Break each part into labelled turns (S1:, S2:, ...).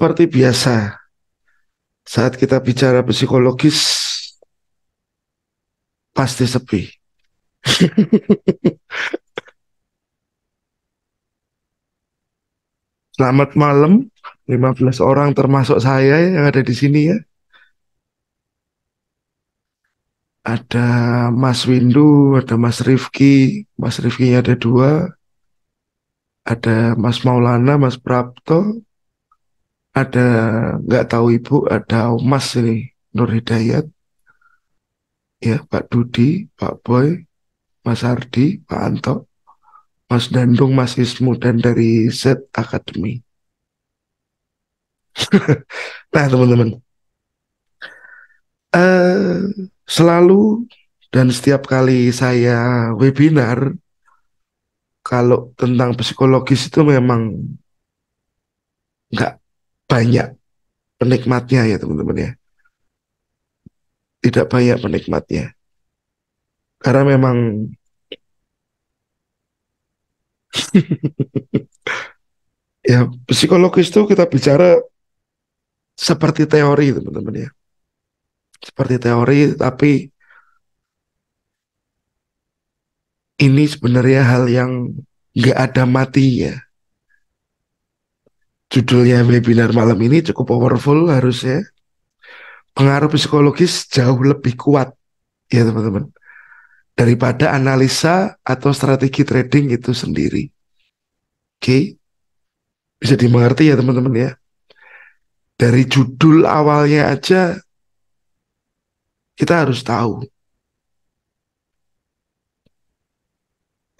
S1: seperti biasa, saat kita bicara psikologis, pasti sepi. Selamat malam, 15 orang termasuk saya yang ada di sini ya. Ada Mas Windu, ada Mas Rifki, Mas Rifki ada dua, ada Mas Maulana, Mas Prapto, ada nggak tahu ibu ada Mas ini Nur Hidayat ya Pak Dudi Pak Boy Mas Ardi Pak Anto Mas Dandung Mas Ismu dan dari Z Academy nah teman-teman uh, selalu dan setiap kali saya webinar kalau tentang psikologis itu memang nggak banyak penikmatnya ya teman-teman ya. Tidak banyak penikmatnya. Karena memang ya psikologis itu kita bicara seperti teori teman-teman ya. Seperti teori tapi ini sebenarnya hal yang nggak ada matinya judulnya webinar malam ini cukup powerful harusnya. Pengaruh psikologis jauh lebih kuat ya teman-teman daripada analisa atau strategi trading itu sendiri. Oke. Bisa dimengerti ya teman-teman ya. Dari judul awalnya aja kita harus tahu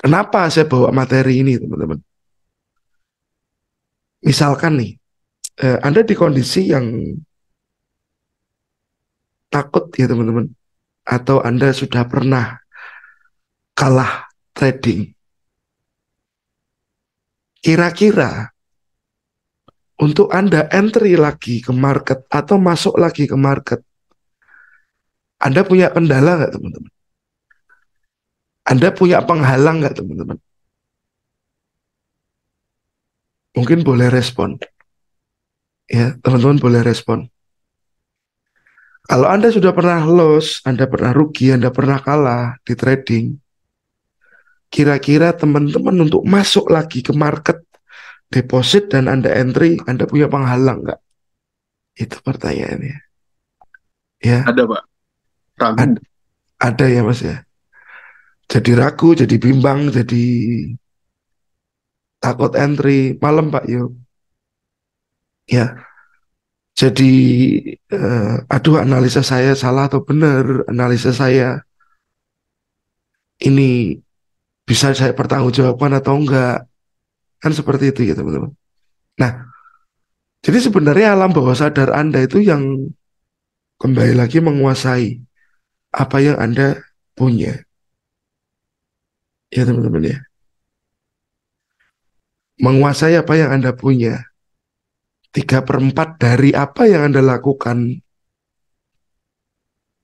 S1: Kenapa saya bawa materi ini, teman-teman? misalkan nih, eh, Anda di kondisi yang takut ya teman-teman, atau Anda sudah pernah kalah trading. Kira-kira untuk Anda entry lagi ke market atau masuk lagi ke market, Anda punya kendala nggak teman-teman? Anda punya penghalang nggak teman-teman? mungkin iya. boleh respon. Ya, teman-teman boleh respon. Kalau Anda sudah pernah loss, Anda pernah rugi, Anda pernah kalah di trading, kira-kira teman-teman untuk masuk lagi ke market deposit dan Anda entry, Anda punya penghalang nggak? Itu pertanyaannya. Ya. Ada, Pak. Ada, ada ya, Mas ya. Jadi ragu, jadi bimbang, jadi takut entry malam Pak yuk ya jadi eh, aduh analisa saya salah atau benar analisa saya ini bisa saya pertanggungjawabkan atau enggak kan seperti itu ya teman-teman nah jadi sebenarnya alam bawah sadar anda itu yang kembali lagi menguasai apa yang anda punya ya teman-teman ya menguasai apa yang Anda punya. Tiga perempat dari apa yang Anda lakukan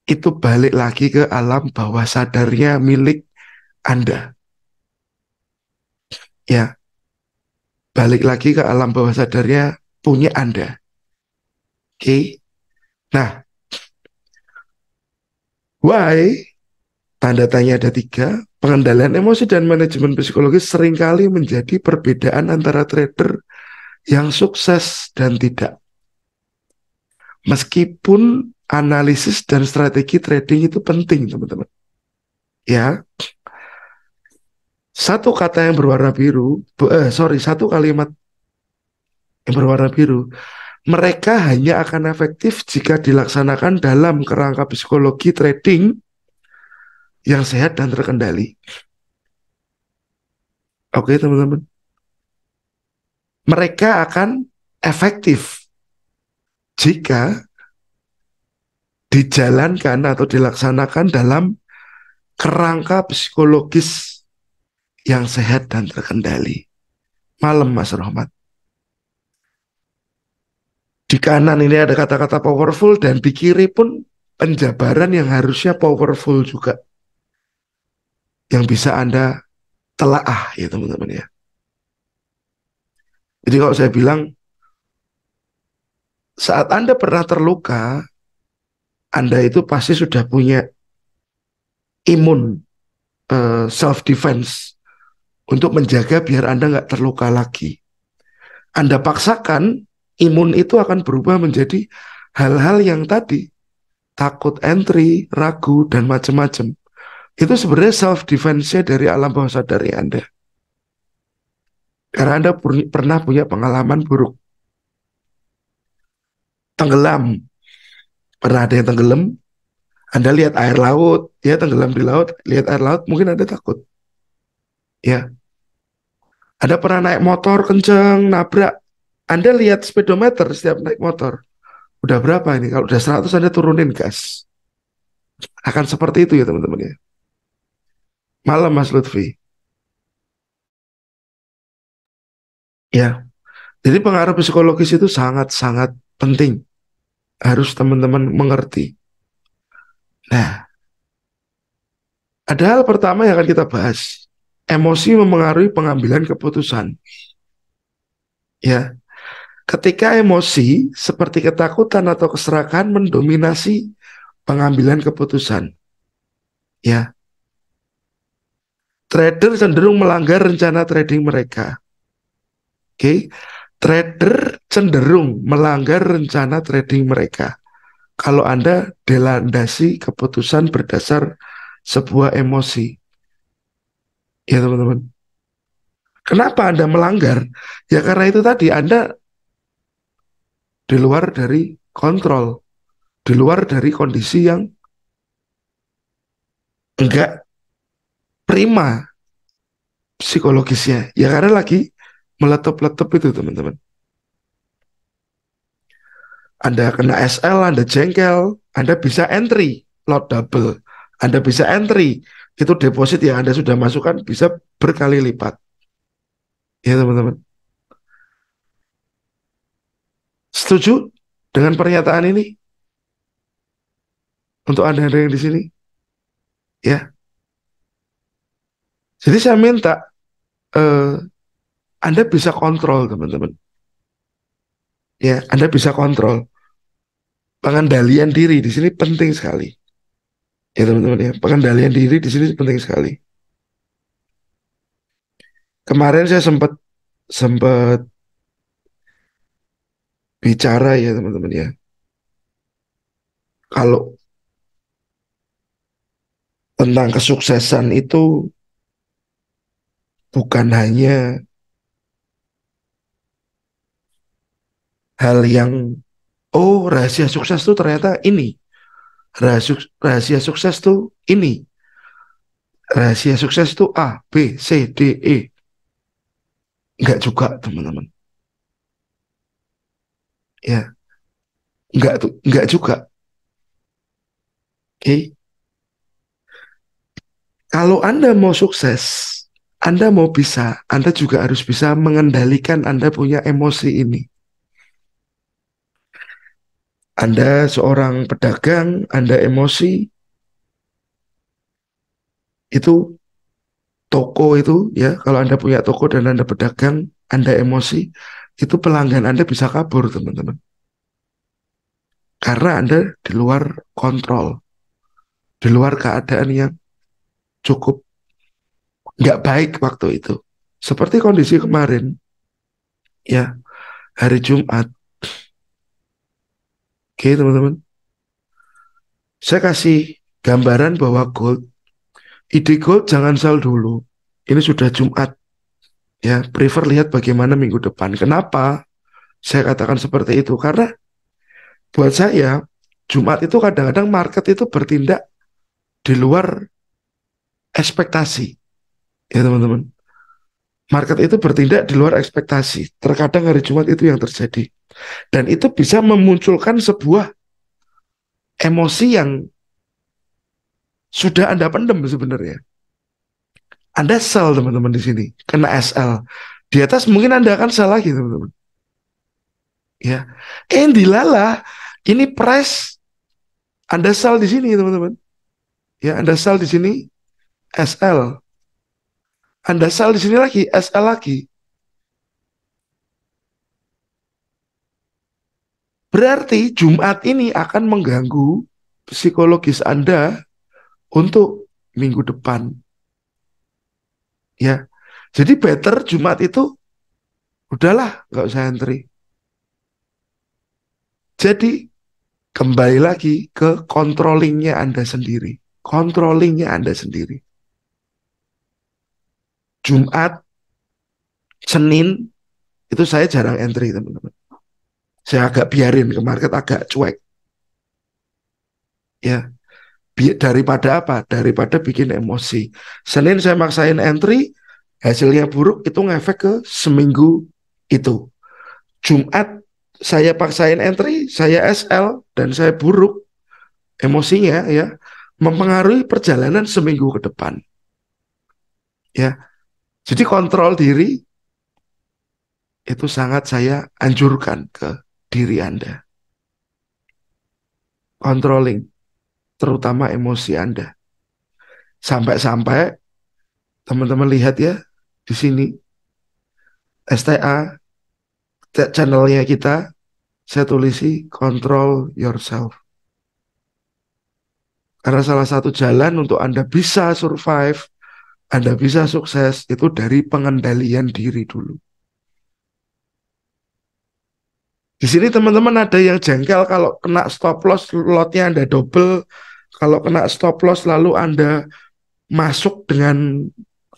S1: itu balik lagi ke alam bawah sadarnya milik Anda. Ya, balik lagi ke alam bawah sadarnya punya Anda. Oke, okay? nah, why? Tanda tanya ada tiga, Pengendalian emosi dan manajemen psikologis seringkali menjadi perbedaan antara trader yang sukses dan tidak. Meskipun analisis dan strategi trading itu penting, teman-teman. Ya. Satu kata yang berwarna biru, eh, sorry, satu kalimat yang berwarna biru, mereka hanya akan efektif jika dilaksanakan dalam kerangka psikologi trading yang sehat dan terkendali. Oke okay, teman-teman. Mereka akan efektif jika dijalankan atau dilaksanakan dalam kerangka psikologis yang sehat dan terkendali. Malam Mas Rahmat. Di kanan ini ada kata-kata powerful dan di kiri pun penjabaran yang harusnya powerful juga yang bisa Anda telaah ya teman-teman ya. Jadi kalau saya bilang saat Anda pernah terluka, Anda itu pasti sudah punya imun uh, eh, self defense untuk menjaga biar Anda nggak terluka lagi. Anda paksakan imun itu akan berubah menjadi hal-hal yang tadi takut entry, ragu dan macam-macam itu sebenarnya self defense dari alam bawah sadar ya, Anda. Karena Anda pun, pernah punya pengalaman buruk. Tenggelam. Pernah ada yang tenggelam? Anda lihat air laut, ya tenggelam di laut, lihat air laut, mungkin Anda takut. Ya. Anda pernah naik motor kenceng, nabrak. Anda lihat speedometer setiap naik motor. Udah berapa ini? Kalau udah 100 Anda turunin gas. Akan seperti itu ya teman-teman ya. Malam Mas Lutfi. Ya. Jadi pengaruh psikologis itu sangat-sangat penting. Harus teman-teman mengerti. Nah, ada hal pertama yang akan kita bahas. Emosi memengaruhi pengambilan keputusan. Ya. Ketika emosi seperti ketakutan atau keserakan mendominasi pengambilan keputusan. Ya trader cenderung melanggar rencana trading mereka. Oke, okay? trader cenderung melanggar rencana trading mereka. Kalau Anda delandasi keputusan berdasar sebuah emosi. Ya, teman-teman. Kenapa Anda melanggar? Ya karena itu tadi Anda di luar dari kontrol, di luar dari kondisi yang enggak menerima psikologisnya. Ya karena lagi meletup-letup itu teman-teman. Anda kena SL, Anda jengkel, Anda bisa entry, lot double. Anda bisa entry, itu deposit yang Anda sudah masukkan bisa berkali lipat. Ya teman-teman. Setuju dengan pernyataan ini? Untuk Anda-Anda yang di sini? Ya. Jadi saya minta uh, Anda bisa kontrol teman-teman. Ya, Anda bisa kontrol pengendalian diri di sini penting sekali. Ya teman-teman ya, pengendalian diri di sini penting sekali. Kemarin saya sempat sempat bicara ya teman-teman ya. Kalau tentang kesuksesan itu bukan hanya hal yang oh rahasia sukses tuh ternyata ini rahasia, sukses tuh ini rahasia sukses tuh A B C D E nggak juga teman-teman ya nggak tuh nggak juga oke okay? kalau anda mau sukses anda mau bisa, Anda juga harus bisa mengendalikan Anda punya emosi ini. Anda seorang pedagang, Anda emosi, itu toko itu ya, kalau Anda punya toko dan Anda pedagang, Anda emosi, itu pelanggan Anda bisa kabur, teman-teman. Karena Anda di luar kontrol, di luar keadaan yang cukup nggak baik waktu itu. Seperti kondisi kemarin, ya hari Jumat. Oke teman-teman, saya kasih gambaran bahwa gold, ide gold jangan sel dulu. Ini sudah Jumat, ya prefer lihat bagaimana minggu depan. Kenapa saya katakan seperti itu? Karena buat saya Jumat itu kadang-kadang market itu bertindak di luar ekspektasi ya teman-teman market itu bertindak di luar ekspektasi terkadang hari Jumat itu yang terjadi dan itu bisa memunculkan sebuah emosi yang sudah Anda pendem sebenarnya. Anda sell teman-teman di sini, kena SL. Di atas mungkin Anda akan sell lagi teman-teman. Ya, eh dilala, ini price Anda sell di sini teman-teman. Ya, Anda sell di sini SL. Anda sal di sini lagi, SL lagi. Berarti Jumat ini akan mengganggu psikologis Anda untuk minggu depan. Ya. Jadi better Jumat itu udahlah, nggak usah antri. Jadi kembali lagi ke controllingnya Anda sendiri. Controllingnya Anda sendiri. Jumat, Senin itu saya jarang entry teman-teman. Saya agak biarin ke market agak cuek. Ya. Daripada apa? Daripada bikin emosi. Senin saya maksain entry, hasilnya buruk itu ngefek ke seminggu itu. Jumat saya paksain entry, saya SL dan saya buruk emosinya ya mempengaruhi perjalanan seminggu ke depan. Ya, jadi kontrol diri itu sangat saya anjurkan ke diri Anda. Controlling, terutama emosi Anda. Sampai-sampai teman-teman lihat ya di sini STA channelnya kita saya tulisi control yourself. Karena salah satu jalan untuk Anda bisa survive anda bisa sukses itu dari pengendalian diri dulu. Di sini teman-teman ada yang jengkel kalau kena stop loss lotnya Anda double, kalau kena stop loss lalu Anda masuk dengan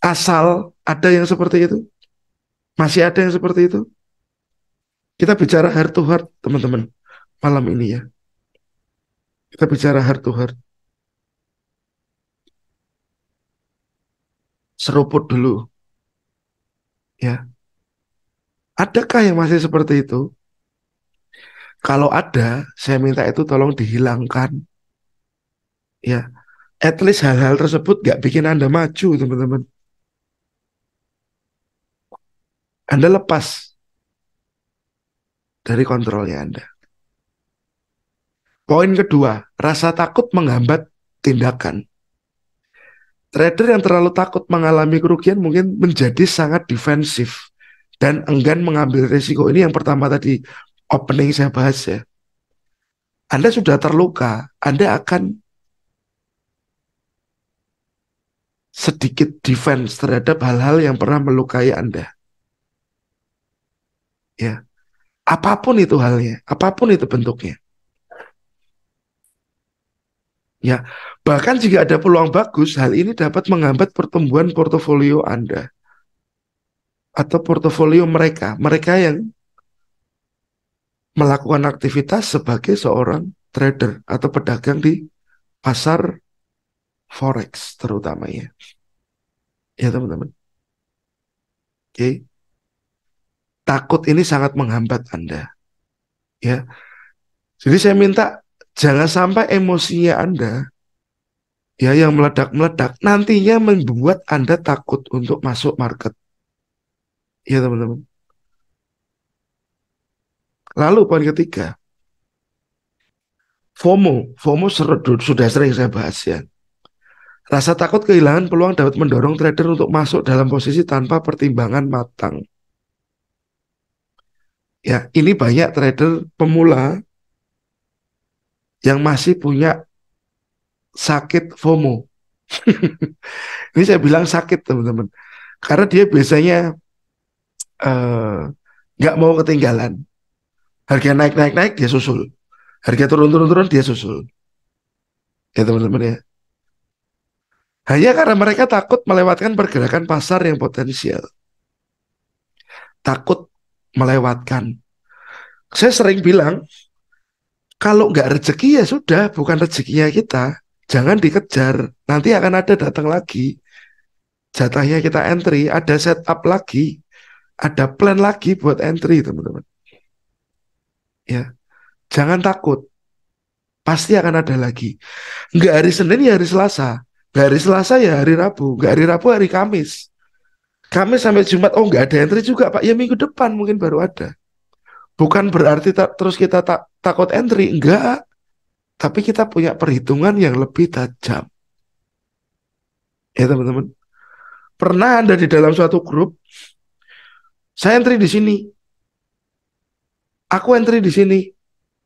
S1: asal, ada yang seperti itu? Masih ada yang seperti itu? Kita bicara heart to heart, teman-teman, malam ini ya. Kita bicara heart to heart. seruput dulu. Ya. Adakah yang masih seperti itu? Kalau ada, saya minta itu tolong dihilangkan. Ya, at least hal-hal tersebut gak bikin Anda maju, teman-teman. Anda lepas dari kontrolnya Anda. Poin kedua, rasa takut menghambat tindakan. Trader yang terlalu takut mengalami kerugian mungkin menjadi sangat defensif dan enggan mengambil risiko. Ini yang pertama tadi opening saya bahas ya. Anda sudah terluka, Anda akan sedikit defense terhadap hal-hal yang pernah melukai Anda. Ya. Apapun itu halnya, apapun itu bentuknya. Ya, bahkan jika ada peluang bagus, hal ini dapat menghambat pertumbuhan portofolio Anda atau portofolio mereka, mereka yang melakukan aktivitas sebagai seorang trader atau pedagang di pasar forex terutamanya. Ya, teman-teman. Oke. Takut ini sangat menghambat Anda. Ya. Jadi saya minta Jangan sampai emosinya Anda ya yang meledak-meledak nantinya membuat Anda takut untuk masuk market. Ya teman-teman. Lalu poin ketiga. FOMO, FOMO seredut, sudah sering saya bahas ya. Rasa takut kehilangan peluang dapat mendorong trader untuk masuk dalam posisi tanpa pertimbangan matang. Ya, ini banyak trader pemula yang masih punya sakit FOMO. Ini saya bilang sakit teman-teman, karena dia biasanya eh, nggak uh, mau ketinggalan. Harga naik naik naik dia susul, harga turun turun turun dia susul. Ya teman-teman ya. Hanya karena mereka takut melewatkan pergerakan pasar yang potensial. Takut melewatkan. Saya sering bilang, kalau nggak rezeki ya sudah, bukan rezekinya kita. Jangan dikejar, nanti akan ada datang lagi. Jatahnya kita entry, ada setup lagi, ada plan lagi buat entry, teman-teman. Ya, jangan takut, pasti akan ada lagi. Nggak hari Senin ya hari Selasa, nggak hari Selasa ya hari Rabu, nggak hari Rabu hari Kamis. Kamis sampai Jumat, oh nggak ada entry juga Pak, ya minggu depan mungkin baru ada. Bukan berarti tak terus kita tak takut entry, enggak. Tapi kita punya perhitungan yang lebih tajam. Ya teman-teman. Pernah ada di dalam suatu grup, saya entry di sini. Aku entry di sini.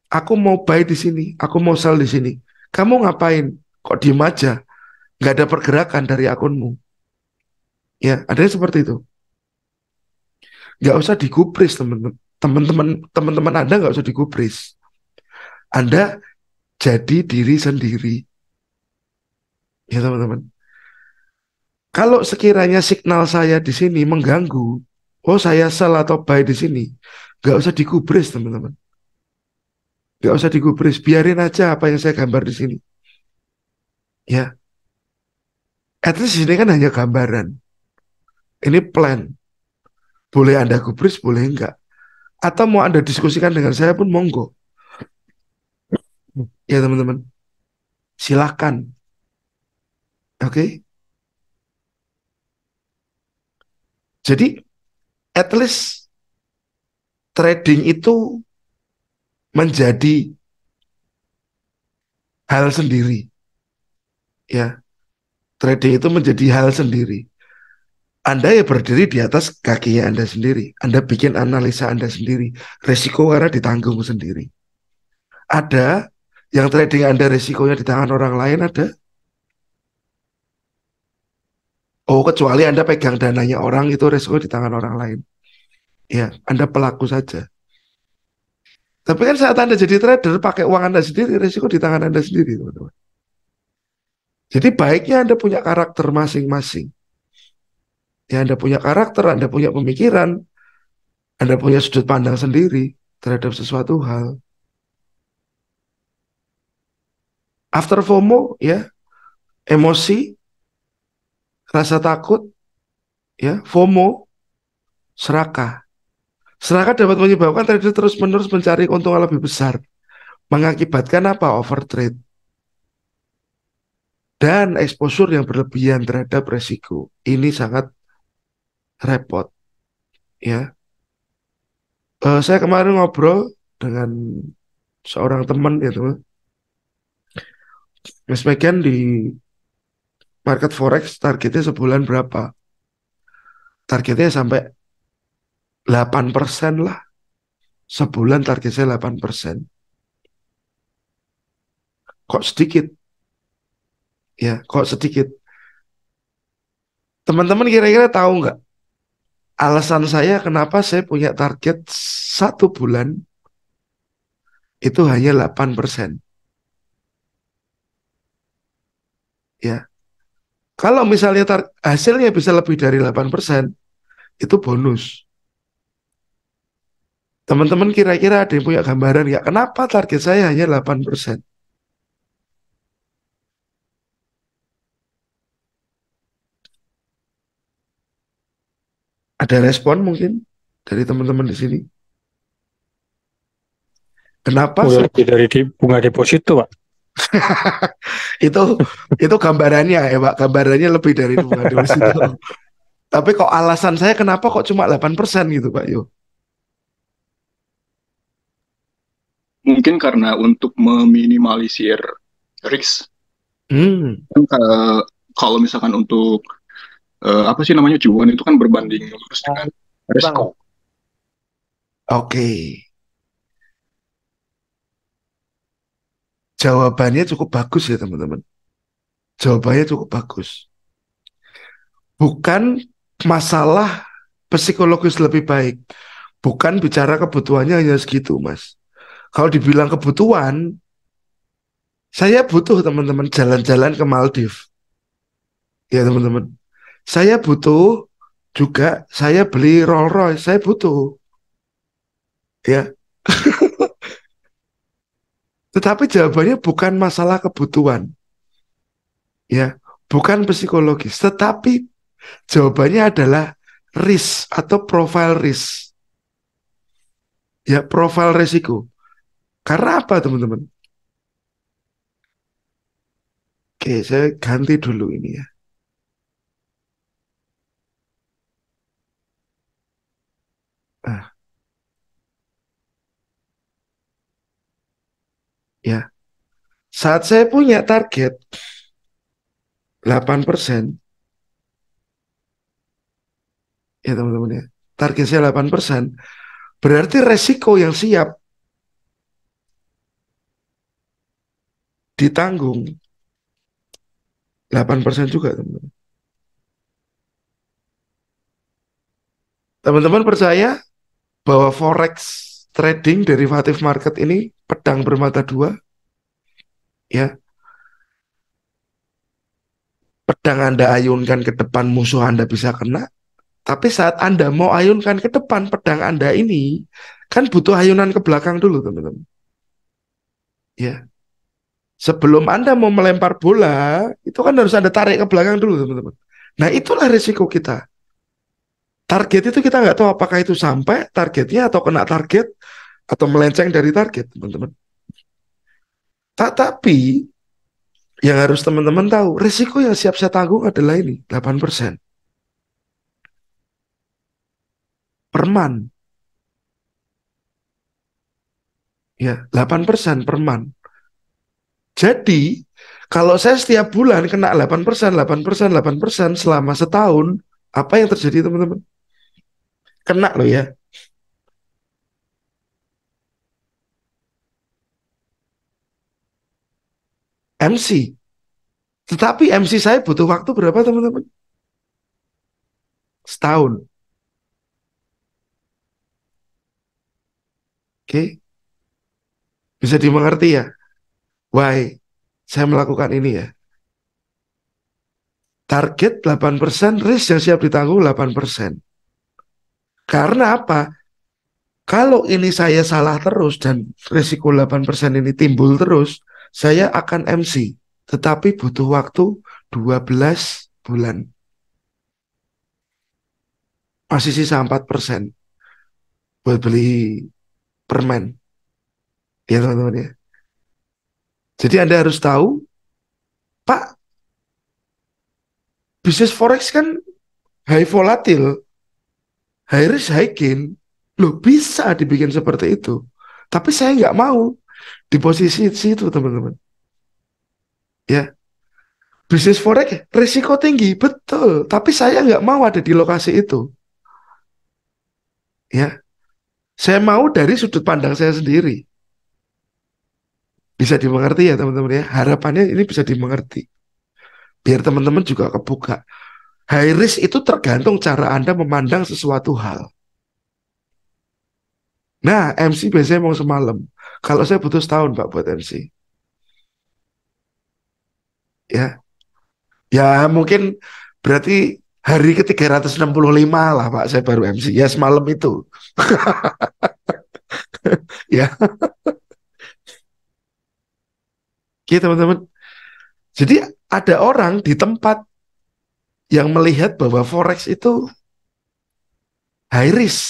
S1: Aku mau buy di sini. Aku mau sell di sini. Kamu ngapain? Kok diem aja? Nggak ada pergerakan dari akunmu. Ya, adanya seperti itu nggak usah digubris teman-teman teman-teman teman-teman Anda nggak usah digubris. Anda jadi diri sendiri. Ya teman-teman. Kalau sekiranya signal saya di sini mengganggu, oh saya salah atau baik di sini, nggak usah digubris teman-teman. Nggak usah digubris, biarin aja apa yang saya gambar di sini. Ya, at least ini kan hanya gambaran. Ini plan. Boleh Anda gubris, boleh enggak atau mau Anda diskusikan dengan saya pun monggo. Ya teman-teman. Silakan. Oke. Okay? Jadi at least trading itu menjadi hal sendiri. Ya. Trading itu menjadi hal sendiri. Anda ya berdiri di atas kaki Anda sendiri. Anda bikin analisa Anda sendiri. Resiko karena ditanggung sendiri. Ada yang trading Anda resikonya di tangan orang lain ada? Oh, kecuali Anda pegang dananya orang itu resiko di tangan orang lain. Ya, Anda pelaku saja. Tapi kan saat Anda jadi trader, pakai uang Anda sendiri, resiko di tangan Anda sendiri, teman-teman. Jadi baiknya Anda punya karakter masing-masing ya Anda punya karakter, Anda punya pemikiran, Anda punya sudut pandang sendiri terhadap sesuatu hal. After FOMO ya, emosi, rasa takut, ya, FOMO, serakah. Serakah dapat menyebabkan trader terus-menerus mencari keuntungan lebih besar. Mengakibatkan apa? Overtrade. Dan exposure yang berlebihan terhadap resiko. Ini sangat repot ya uh, saya kemarin ngobrol dengan seorang teman gitu Mas Megan di market forex targetnya sebulan berapa targetnya sampai 8% lah sebulan target saya 8% kok sedikit ya kok sedikit teman-teman kira-kira tahu nggak alasan saya kenapa saya punya target satu bulan itu hanya 8 persen. Ya. Kalau misalnya tar hasilnya bisa lebih dari 8 persen, itu bonus. Teman-teman kira-kira ada yang punya gambaran ya, Kenapa target saya hanya 8 persen? ada respon mungkin dari teman-teman di sini? Kenapa? Mulai dari di, bunga deposito, Pak. itu itu gambarannya ya Pak, gambarannya lebih dari bunga deposito. Tapi kok alasan saya kenapa kok cuma 8% gitu Pak Yo? Mungkin karena untuk meminimalisir risk. Hmm. Kan, eh, kalau misalkan untuk uh, apa sih namanya cuan itu kan berbanding lurus dengan kan resiko. Oke. Jawabannya cukup bagus ya teman-teman. Jawabannya cukup bagus. Bukan masalah psikologis lebih baik. Bukan bicara kebutuhannya hanya segitu, Mas. Kalau dibilang kebutuhan, saya butuh teman-teman jalan-jalan ke Maldives. Ya teman-teman, saya butuh juga saya beli Rolls Royce, saya butuh. Ya. Tetapi jawabannya bukan masalah kebutuhan. Ya, bukan psikologis, tetapi jawabannya adalah risk atau profile risk. Ya, profile resiko. Karena apa, teman-teman? Oke, saya ganti dulu ini ya. ah, ya saat saya punya target 8 persen ya teman-teman ya target saya 8 persen berarti resiko yang siap ditanggung 8 persen juga teman-teman teman-teman percaya bahwa forex trading derivatif market ini pedang bermata dua ya pedang Anda ayunkan ke depan musuh Anda bisa kena tapi saat Anda mau ayunkan ke depan pedang Anda ini kan butuh ayunan ke belakang dulu teman-teman ya sebelum Anda mau melempar bola itu kan harus Anda tarik ke belakang dulu teman-teman nah itulah risiko kita target itu kita nggak tahu apakah itu sampai targetnya atau kena target atau melenceng dari target teman-teman. Tetapi yang harus teman-teman tahu risiko yang siap saya tanggung adalah ini 8 persen. Perman. Ya, 8 persen perman. Jadi, kalau saya setiap bulan kena 8 persen, 8 persen, 8 persen selama setahun, apa yang terjadi teman-teman? kena lo ya MC tetapi MC saya butuh waktu berapa teman-teman setahun oke bisa dimengerti ya why saya melakukan ini ya target 8%, risk yang siap ditanggung karena apa? Kalau ini saya salah terus dan risiko 8% ini timbul terus, saya akan MC. Tetapi butuh waktu 12 bulan. Masih sisa 4% buat beli permen. Ya teman-teman ya. Jadi Anda harus tahu, Pak, bisnis forex kan high volatil high risk high lo bisa dibikin seperti itu tapi saya nggak mau di posisi situ teman-teman ya bisnis forex risiko tinggi betul tapi saya nggak mau ada di lokasi itu ya saya mau dari sudut pandang saya sendiri bisa dimengerti ya teman-teman ya harapannya ini bisa dimengerti biar teman-teman juga kebuka High risk itu tergantung cara Anda memandang sesuatu hal. Nah, MC biasanya mau semalam. Kalau saya butuh setahun, Pak, buat MC. Ya. Ya, mungkin berarti hari ke 365 lah, Pak, saya baru MC. Ya, semalam itu. ya. Oke, teman-teman. Jadi ada orang di tempat yang melihat bahwa forex itu high risk.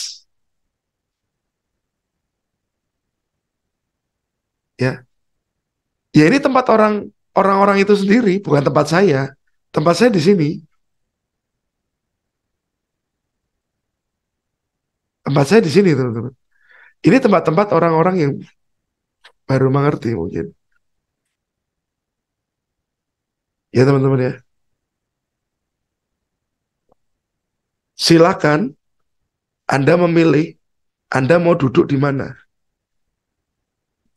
S1: Ya. Ya ini tempat orang orang-orang itu sendiri, bukan tempat saya. Tempat saya di sini. Tempat saya di sini, teman-teman. Ini tempat-tempat orang-orang yang baru mengerti mungkin. Ya teman-teman ya. silakan Anda memilih Anda mau duduk di mana.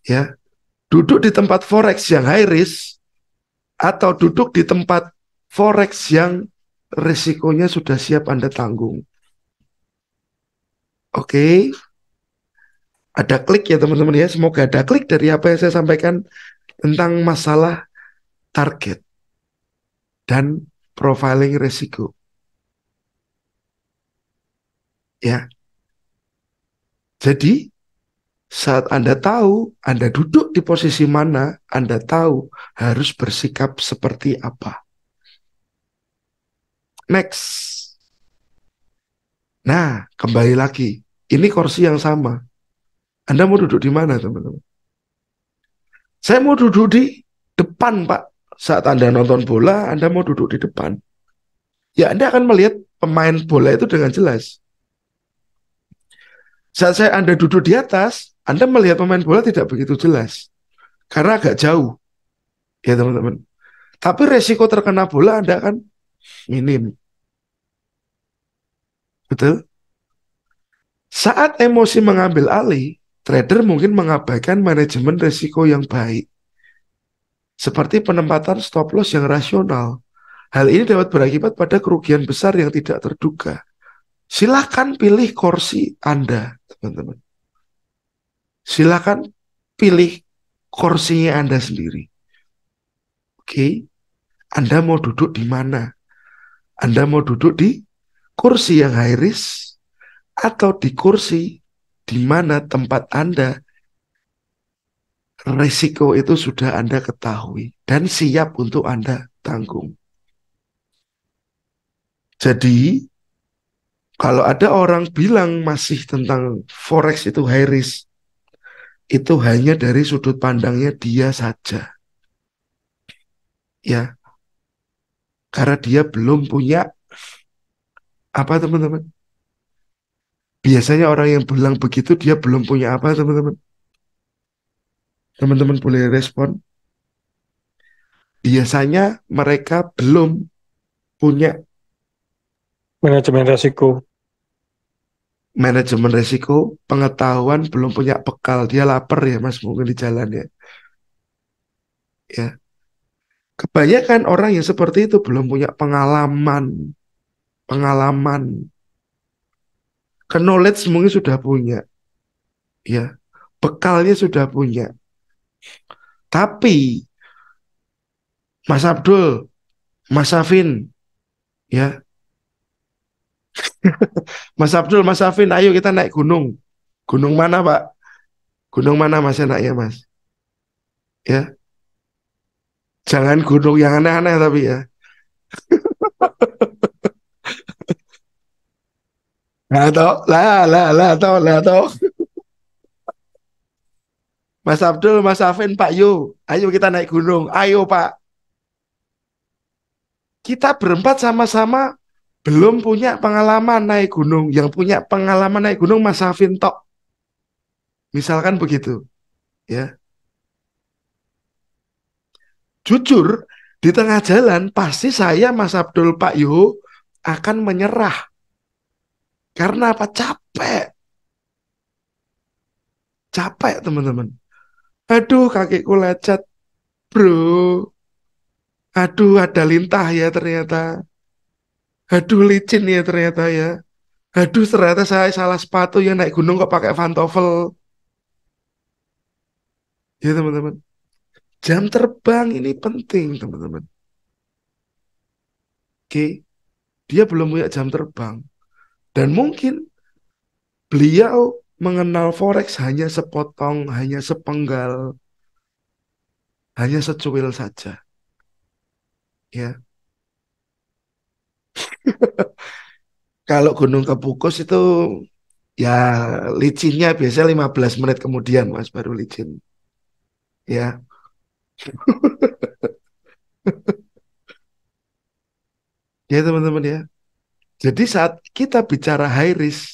S1: Ya, duduk di tempat forex yang high risk atau duduk di tempat forex yang risikonya sudah siap Anda tanggung. Oke. Okay. Ada klik ya teman-teman ya. Semoga ada klik dari apa yang saya sampaikan tentang masalah target dan profiling risiko. Ya. Jadi saat Anda tahu Anda duduk di posisi mana, Anda tahu harus bersikap seperti apa. Next. Nah, kembali lagi. Ini kursi yang sama. Anda mau duduk di mana, teman-teman? Saya mau duduk di depan, Pak. Saat Anda nonton bola, Anda mau duduk di depan. Ya, Anda akan melihat pemain bola itu dengan jelas. Saat saya Anda duduk di atas, Anda melihat pemain bola tidak begitu jelas. Karena agak jauh. Ya teman-teman. Tapi resiko terkena bola Anda kan minim. Betul? Saat emosi mengambil alih, trader mungkin mengabaikan manajemen resiko yang baik. Seperti penempatan stop loss yang rasional. Hal ini dapat berakibat pada kerugian besar yang tidak terduga. Silahkan pilih kursi Anda teman-teman. Silakan pilih kursinya Anda sendiri. Oke. Okay? Anda mau duduk di mana? Anda mau duduk di kursi yang high risk atau di kursi di mana tempat Anda risiko itu sudah Anda ketahui dan siap untuk Anda tanggung. Jadi, kalau ada orang bilang masih tentang forex itu high risk, itu hanya dari sudut pandangnya dia saja. Ya. Karena dia belum punya apa teman-teman? Biasanya orang yang bilang begitu dia belum punya apa teman-teman? Teman-teman boleh respon? Biasanya mereka belum punya Manajemen resiko. Manajemen resiko, pengetahuan belum punya bekal, dia lapar ya Mas mungkin di jalan ya. Ya. Kebanyakan orang yang seperti itu belum punya pengalaman. Pengalaman. knowledge mungkin sudah punya. Ya. Bekalnya sudah punya. Tapi Mas Abdul, Mas Afin, ya Mas Abdul, Mas Afin, ayo kita naik gunung. Gunung mana, Pak? Gunung mana Mas ya, Mas? Ya. Jangan gunung yang aneh-aneh tapi ya. Lah tau. lah, lah, lah, tau, lah, tau. Mas Abdul, Mas Afin, Pak Yu, ayo kita naik gunung. Ayo, Pak. Kita berempat sama-sama belum punya pengalaman naik gunung. Yang punya pengalaman naik gunung Mas Hafin tok. Misalkan begitu. Ya. Jujur, di tengah jalan pasti saya Mas Abdul Pak Yu akan menyerah. Karena apa? Capek. Capek, teman-teman. Aduh, kakiku lecet. Bro. Aduh, ada lintah ya ternyata aduh licin ya ternyata ya aduh ternyata saya salah sepatu ya naik gunung kok pakai pantofel ya teman-teman jam terbang ini penting teman-teman oke dia belum punya jam terbang dan mungkin beliau mengenal forex hanya sepotong hanya sepenggal hanya secuil saja ya Kalau Gunung Kepukus itu ya licinnya biasanya 15 menit kemudian Mas baru licin. Ya. ya teman-teman ya. Jadi saat kita bicara high risk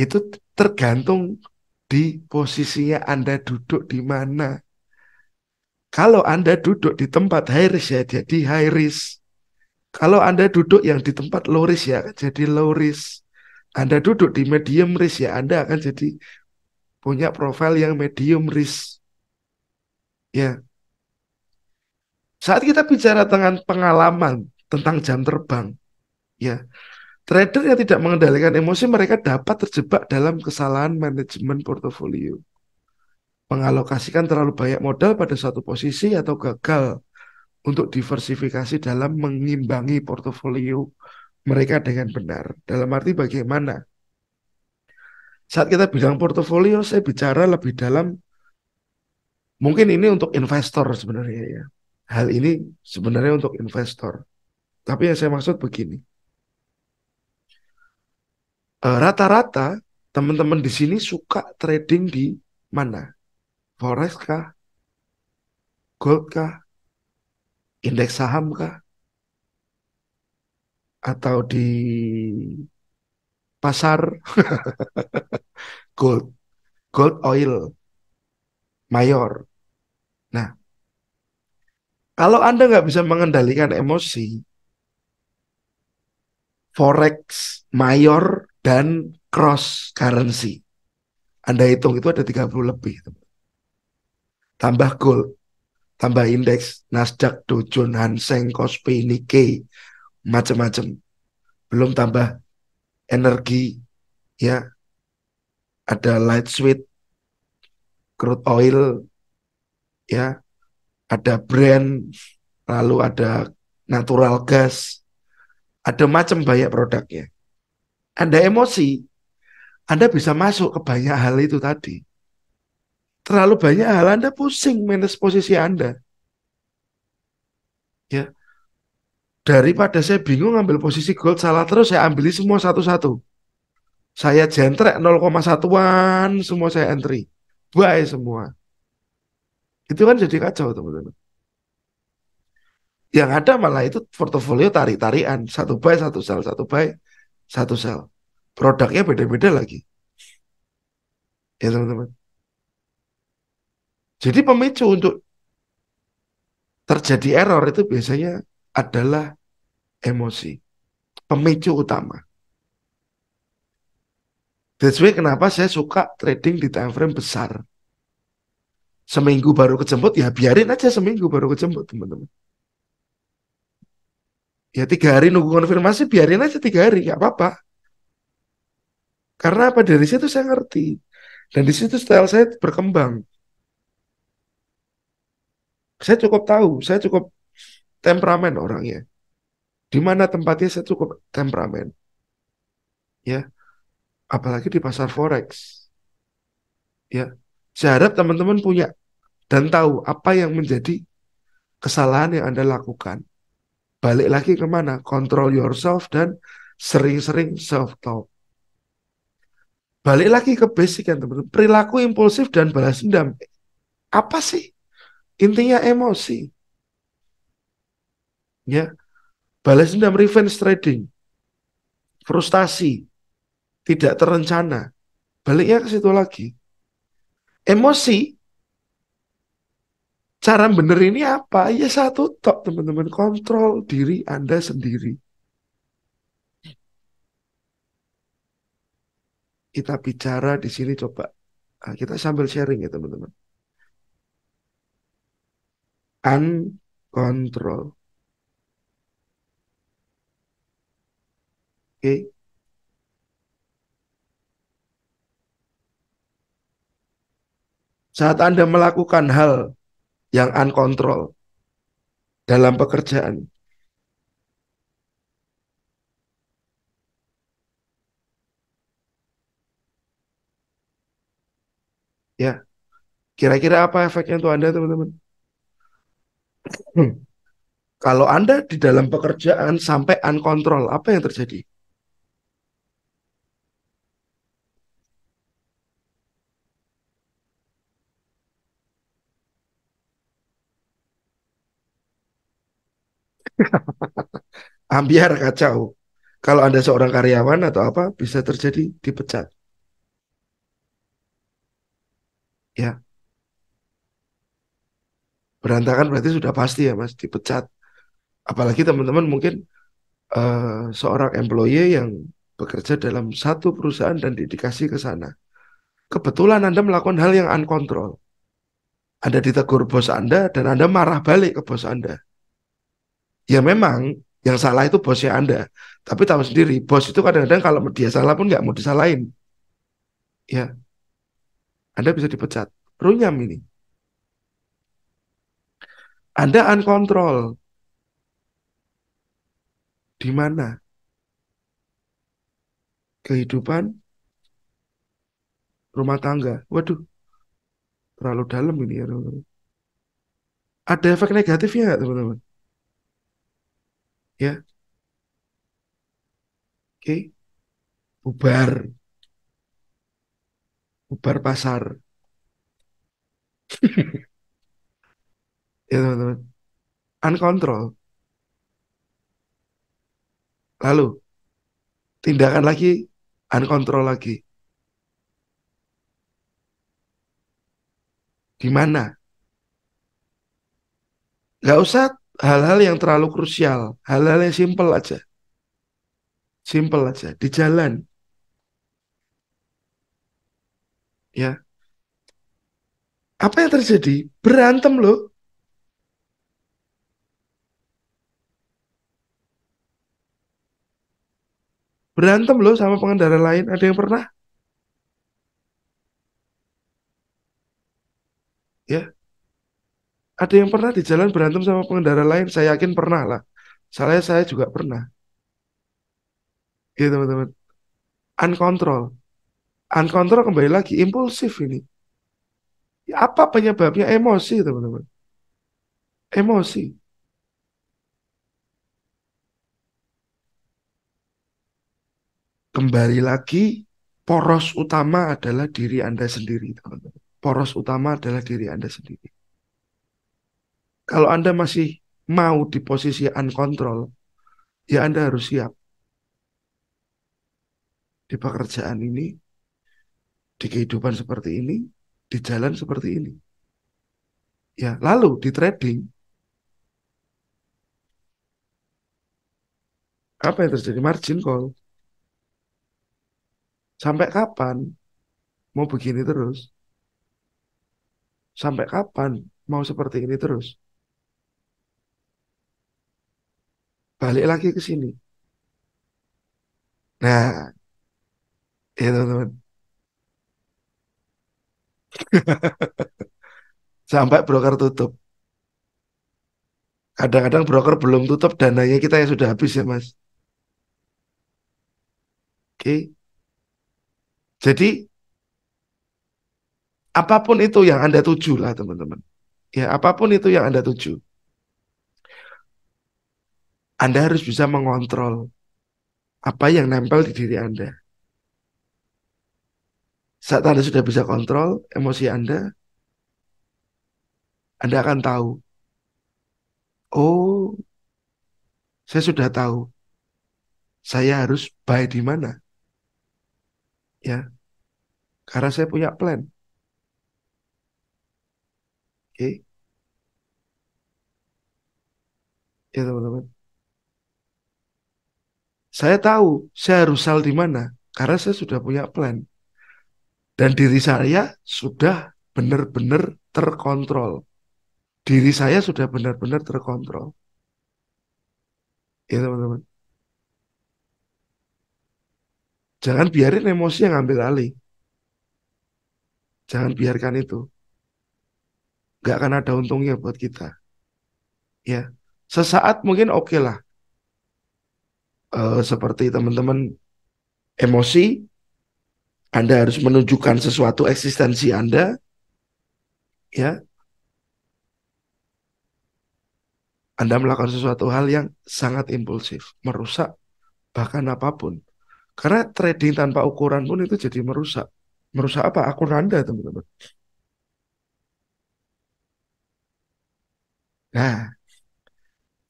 S1: itu tergantung di posisinya Anda duduk di mana. Kalau Anda duduk di tempat high risk ya jadi high risk kalau Anda duduk yang di tempat low risk ya, jadi low risk. Anda duduk di medium risk ya, Anda akan jadi punya profil yang medium risk. Ya. Saat kita bicara dengan pengalaman tentang jam terbang, ya. Trader yang tidak mengendalikan emosi mereka dapat terjebak dalam kesalahan manajemen portofolio. Mengalokasikan terlalu banyak modal pada satu posisi atau gagal untuk diversifikasi dalam mengimbangi portofolio mereka dengan benar. Dalam arti bagaimana? Saat kita bilang portofolio, saya bicara lebih dalam. Mungkin ini untuk investor sebenarnya ya. Hal ini sebenarnya untuk investor. Tapi yang saya maksud begini. Eh, rata-rata teman-teman di sini suka trading di mana? Forex kah? Gold kah? indeks saham kah? Atau di pasar gold, gold oil, mayor. Nah, kalau Anda nggak bisa mengendalikan emosi, forex mayor dan cross currency. Anda hitung itu ada 30 lebih. Tambah gold, tambah indeks Nasdaq, Dow Jones, Hanseng, Kospi, Nikkei, macam-macam. Belum tambah energi, ya ada light sweet, crude oil, ya ada brand, lalu ada natural gas, ada macam banyak produknya. Anda emosi, Anda bisa masuk ke banyak hal itu tadi terlalu banyak hal Anda pusing minus posisi Anda. Ya. Daripada saya bingung ngambil posisi gold salah terus saya ambil semua satu-satu. Saya jentrek 0,1-an semua saya entry. Buai semua. Itu kan jadi kacau, teman-teman. Yang ada malah itu portofolio tarik-tarian. Satu buy, satu sell, satu buy, satu sell. Produknya beda-beda lagi. Ya, teman-teman. Jadi pemicu untuk terjadi error itu biasanya adalah emosi. Pemicu utama. That's why kenapa saya suka trading di time frame besar. Seminggu baru kejemput, ya biarin aja seminggu baru kejemput teman-teman. Ya tiga hari nunggu konfirmasi, biarin aja tiga hari, nggak apa-apa. Karena apa dari situ saya ngerti. Dan di situ style saya berkembang. Saya cukup tahu, saya cukup temperamen orangnya. Di mana tempatnya saya cukup temperamen. Ya. Apalagi di pasar forex. Ya. Saya harap teman-teman punya dan tahu apa yang menjadi kesalahan yang Anda lakukan. Balik lagi ke mana? Control yourself dan sering-sering self-talk. Balik lagi ke basic yang teman-teman. Perilaku impulsif dan balas dendam. Apa sih? Intinya emosi. Ya. Balas dendam revenge trading. Frustasi. Tidak terencana. Baliknya ke situ lagi. Emosi cara bener ini apa? Ya satu top teman-teman kontrol diri Anda sendiri. Kita bicara di sini coba nah, kita sambil sharing ya teman-teman uncontrolled. Oke. Okay. Saat Anda melakukan hal yang uncontrolled dalam pekerjaan, ya, kira-kira apa efeknya untuk Anda, teman-teman? Hmm. Kalau Anda di dalam pekerjaan sampai uncontrol, apa yang terjadi? Ambiar kacau. Kalau Anda seorang karyawan atau apa, bisa terjadi dipecat. Ya, berantakan berarti sudah pasti ya mas dipecat apalagi teman-teman mungkin uh, seorang employee yang bekerja dalam satu perusahaan dan dedikasi ke sana kebetulan anda melakukan hal yang uncontrol anda ditegur bos anda dan anda marah balik ke bos anda ya memang yang salah itu bosnya anda tapi tahu sendiri bos itu kadang-kadang kalau dia salah pun nggak mau disalahin ya anda bisa dipecat runyam ini anda uncontrol. Di mana? Kehidupan rumah tangga. Waduh, terlalu dalam ini ya teman-teman. Ada efek negatifnya nggak teman-teman? Ya, oke, bubar, bubar pasar. ya teman-teman uncontrol lalu tindakan lagi uncontrol lagi di mana nggak usah hal-hal yang terlalu krusial hal-hal yang simple aja simple aja di jalan ya apa yang terjadi berantem loh Berantem loh sama pengendara lain. Ada yang pernah? Ya. Ada yang pernah di jalan berantem sama pengendara lain? Saya yakin pernah lah. Saya saya juga pernah. Ya teman-teman. Uncontrol. Uncontrol kembali lagi. Impulsif ini. apa penyebabnya? Emosi teman-teman. Emosi kembali lagi poros utama adalah diri Anda sendiri, teman-teman. Poros utama adalah diri Anda sendiri. Kalau Anda masih mau di posisi uncontrol, ya Anda harus siap. Di pekerjaan ini, di kehidupan seperti ini, di jalan seperti ini. Ya, lalu di trading, apa yang terjadi? Margin call Sampai kapan mau begini terus? Sampai kapan mau seperti ini terus? Balik lagi ke sini. Nah, ya teman-teman. Sampai broker tutup. Kadang-kadang broker belum tutup dananya kita yang sudah habis ya mas. Oke. Okay. Jadi apapun itu yang Anda tuju lah teman-teman. Ya, apapun itu yang Anda tuju. Anda harus bisa mengontrol apa yang nempel di diri Anda. Saat Anda sudah bisa kontrol emosi Anda, Anda akan tahu. Oh, saya sudah tahu. Saya harus baik di mana? Ya. Karena saya punya plan. Oke. Okay. Ya, teman-teman. Saya tahu saya harus sal di mana karena saya sudah punya plan. Dan diri saya sudah benar-benar terkontrol. Diri saya sudah benar-benar terkontrol. Ya, teman-teman. Jangan biarin emosi yang ambil alih. Jangan biarkan itu. Gak akan ada untungnya buat kita. Ya, sesaat mungkin oke okay lah. E, seperti teman-teman emosi, Anda harus menunjukkan sesuatu eksistensi Anda, ya. Anda melakukan sesuatu hal yang sangat impulsif, merusak bahkan apapun. Karena trading tanpa ukuran pun itu jadi merusak. Merusak apa? Akun Anda, teman-teman. Nah,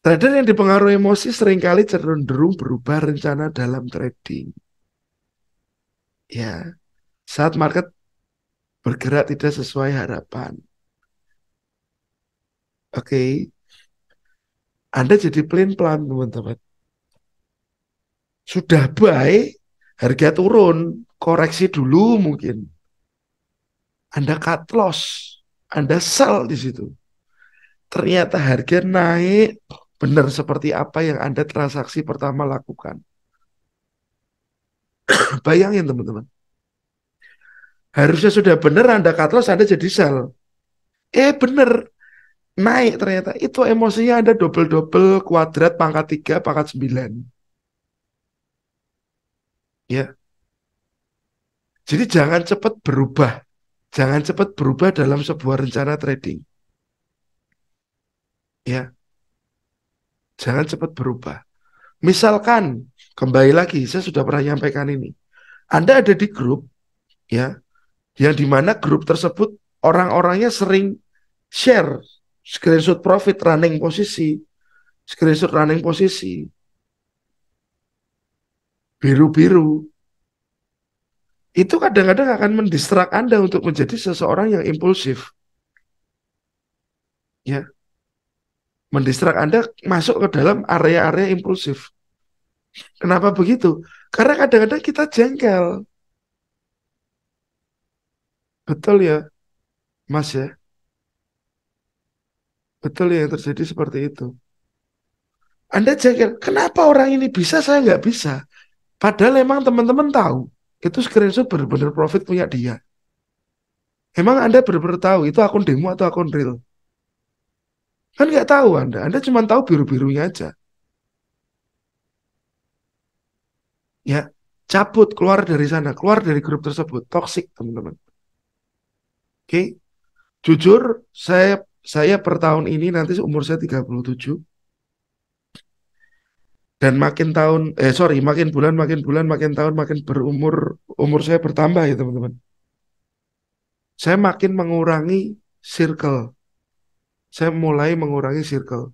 S1: trader yang dipengaruhi emosi seringkali cenderung berubah rencana dalam trading. Ya, saat market bergerak tidak sesuai harapan. Oke, okay. Anda jadi pelin pelan teman-teman. Sudah baik, harga turun, koreksi dulu mungkin. Anda cut loss, Anda sell di situ. Ternyata harga naik benar seperti apa yang Anda transaksi pertama lakukan. Bayangin teman-teman. Harusnya sudah benar Anda cut loss, Anda jadi sell. Eh benar, naik ternyata. Itu emosinya Anda double-double, kuadrat, pangkat 3, pangkat 9 Ya. Jadi jangan cepat berubah. Jangan cepat berubah dalam sebuah rencana trading. Ya. Jangan cepat berubah. Misalkan, kembali lagi, saya sudah pernah nyampaikan ini. Anda ada di grup, ya, yang dimana grup tersebut orang-orangnya sering share screenshot profit running posisi, screenshot running posisi, biru-biru, itu kadang-kadang akan mendistrak Anda untuk menjadi seseorang yang impulsif. Ya. Mendistrak Anda masuk ke dalam area-area impulsif. Kenapa begitu? Karena kadang-kadang kita jengkel. Betul ya, Mas ya? Betul ya yang terjadi seperti itu. Anda jengkel, kenapa orang ini bisa, saya nggak bisa? Padahal emang teman-teman tahu itu screenshot benar-benar profit punya dia. Emang Anda benar-benar tahu itu akun demo atau akun real? Kan nggak tahu Anda. Anda cuma tahu biru-birunya aja. Ya, cabut, keluar dari sana, keluar dari grup tersebut. Toxic, teman-teman. Oke. Okay? Jujur, saya saya per tahun ini nanti umur saya 37 dan makin tahun eh sorry makin bulan makin bulan makin tahun makin berumur umur saya bertambah ya teman-teman saya makin mengurangi circle saya mulai mengurangi circle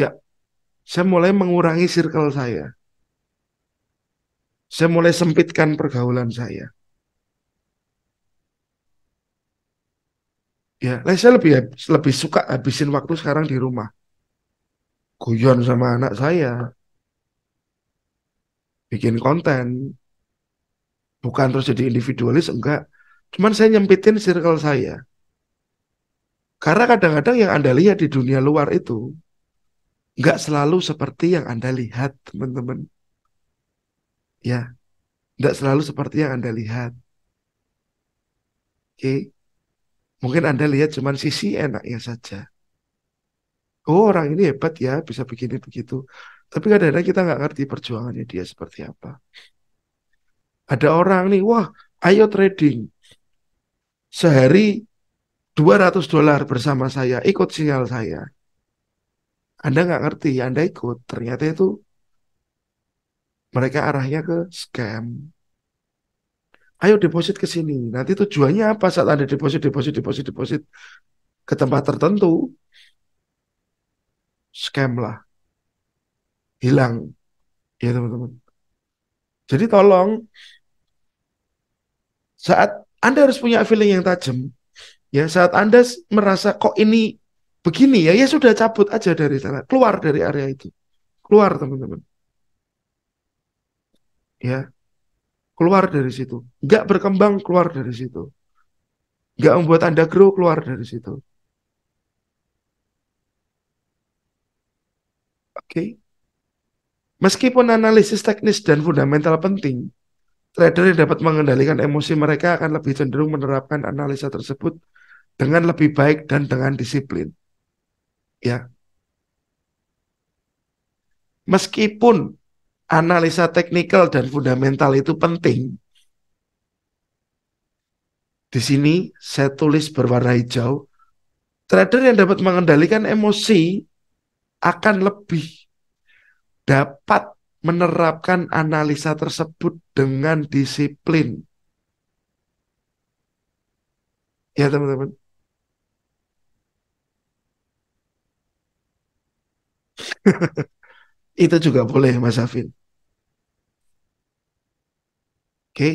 S1: ya saya mulai mengurangi circle saya saya mulai sempitkan pergaulan saya ya saya lebih lebih suka habisin waktu sekarang di rumah guyon sama anak saya bikin konten bukan terus jadi individualis enggak cuman saya nyempitin circle saya karena kadang-kadang yang anda lihat di dunia luar itu nggak selalu seperti yang anda lihat teman-teman ya nggak selalu seperti yang anda lihat oke okay? mungkin anda lihat cuman sisi enaknya saja oh orang ini hebat ya bisa begini begitu tapi kadang-kadang kita nggak ngerti perjuangannya dia seperti apa ada orang nih wah ayo trading sehari 200 dolar bersama saya ikut sinyal saya anda nggak ngerti Anda ikut ternyata itu mereka arahnya ke scam ayo deposit ke sini nanti tujuannya apa saat Anda deposit deposit deposit deposit ke tempat tertentu scam lah hilang ya teman-teman jadi tolong saat anda harus punya feeling yang tajam ya saat anda merasa kok ini begini ya ya sudah cabut aja dari sana keluar dari area itu keluar teman-teman ya keluar dari situ nggak berkembang keluar dari situ nggak membuat anda grow keluar dari situ Okay. Meskipun analisis teknis dan fundamental penting, trader yang dapat mengendalikan emosi mereka akan lebih cenderung menerapkan analisa tersebut dengan lebih baik dan dengan disiplin. Ya. Meskipun analisa teknikal dan fundamental itu penting, di sini saya tulis berwarna hijau. Trader yang dapat mengendalikan emosi akan lebih dapat menerapkan analisa tersebut dengan disiplin. Ya, teman-teman. Itu juga boleh, Mas Afin. Oke. Okay.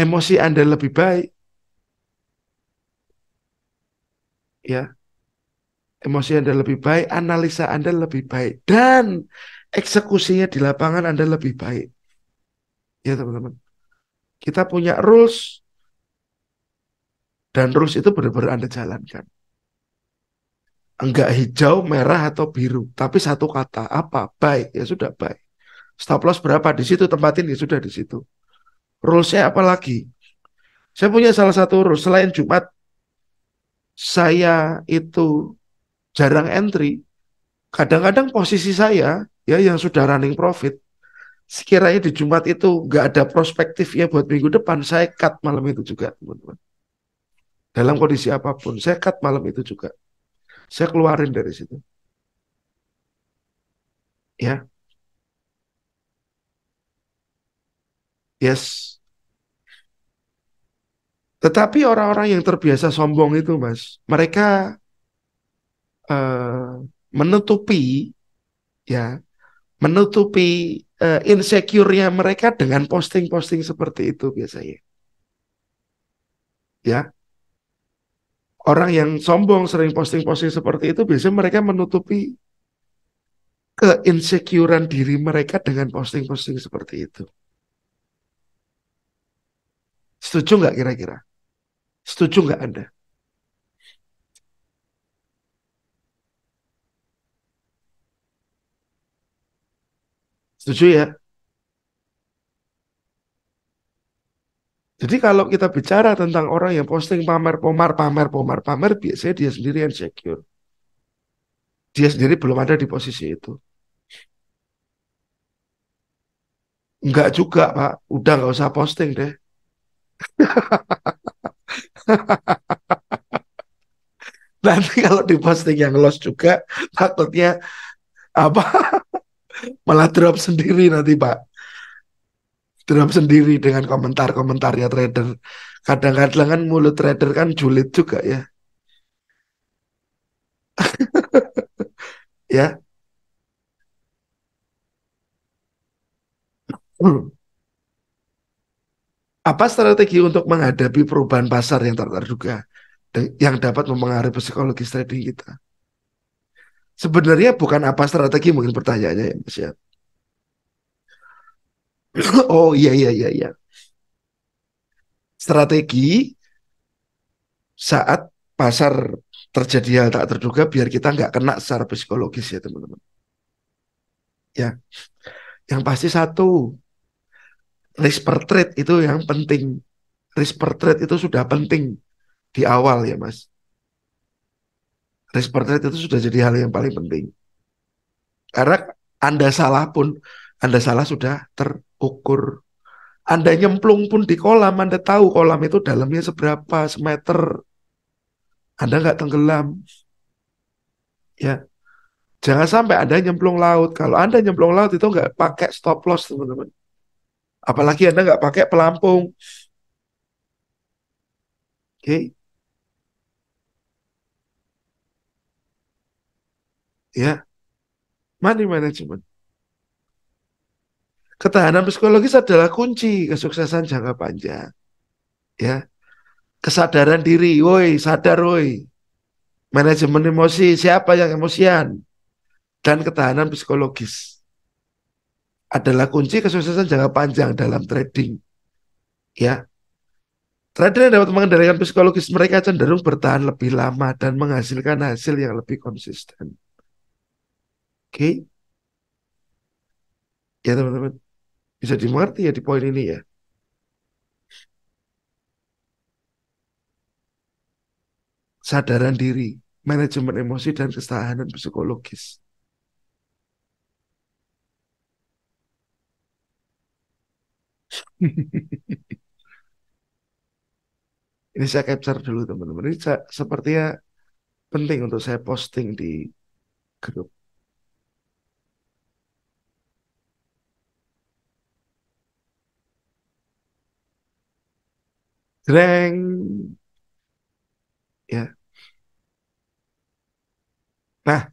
S1: Emosi Anda lebih baik. Ya emosi Anda lebih baik, analisa Anda lebih baik, dan eksekusinya di lapangan Anda lebih baik. Ya teman-teman. Kita punya rules, dan rules itu benar-benar Anda jalankan. Enggak hijau, merah, atau biru. Tapi satu kata, apa? Baik. Ya sudah baik. Stop loss berapa? Di situ tempatin, ya sudah di situ. Rulesnya apa lagi? Saya punya salah satu rules. Selain Jumat, saya itu jarang entry. Kadang-kadang posisi saya ya yang sudah running profit, sekiranya di Jumat itu nggak ada prospektifnya buat minggu depan, saya cut malam itu juga, teman-teman. Dalam kondisi apapun, saya cut malam itu juga. Saya keluarin dari situ. Ya. Yes. Tetapi orang-orang yang terbiasa sombong itu, Mas, mereka uh, menutupi ya menutupi uh, insecure-nya mereka dengan posting-posting seperti itu biasanya. Ya. Orang yang sombong sering posting-posting seperti itu biasanya mereka menutupi keinsekuran diri mereka dengan posting-posting seperti itu. Setuju nggak kira-kira? Setuju nggak Anda? Setuju ya? Jadi kalau kita bicara tentang orang yang posting pamer, pomar, pamer, pomar, pamer, biasanya dia sendiri yang secure. Dia sendiri belum ada di posisi itu. Enggak juga, Pak. Udah nggak usah posting deh. Nanti kalau diposting yang lost juga, takutnya apa malah drop sendiri nanti Pak drop sendiri dengan komentar-komentarnya trader kadang-kadang kan mulut trader kan julid juga ya ya apa strategi untuk menghadapi perubahan pasar yang tak terduga yang dapat mempengaruhi psikologi trading kita? Sebenarnya bukan apa strategi mungkin pertanyaannya ya Mas ya. Oh iya iya iya iya. Strategi saat pasar terjadi hal tak terduga biar kita nggak kena secara psikologis ya teman-teman. Ya, yang pasti satu risk per trade itu yang penting. Risk per trade itu sudah penting di awal ya mas. Rest rate itu sudah jadi hal yang paling penting. Karena Anda salah pun, Anda salah sudah terukur. Anda nyemplung pun di kolam, Anda tahu kolam itu dalamnya seberapa, semeter. Anda nggak tenggelam. Ya, Jangan sampai Anda nyemplung laut. Kalau Anda nyemplung laut itu nggak pakai stop loss, teman-teman. Apalagi Anda nggak pakai pelampung. Oke. Okay. ya money management. Ketahanan psikologis adalah kunci kesuksesan jangka panjang. Ya. Kesadaran diri, woi, sadar woi. Manajemen emosi, siapa yang emosian? Dan ketahanan psikologis adalah kunci kesuksesan jangka panjang dalam trading. Ya. Trader yang dapat mengendalikan psikologis mereka cenderung bertahan lebih lama dan menghasilkan hasil yang lebih konsisten. Oke. Ya teman-teman. Bisa dimengerti ya di poin ini ya. Sadaran diri, manajemen emosi dan kestahanan psikologis. ini saya capture dulu teman-teman. Ini sepertinya penting untuk saya posting di grup. Dreng. Ya. Nah,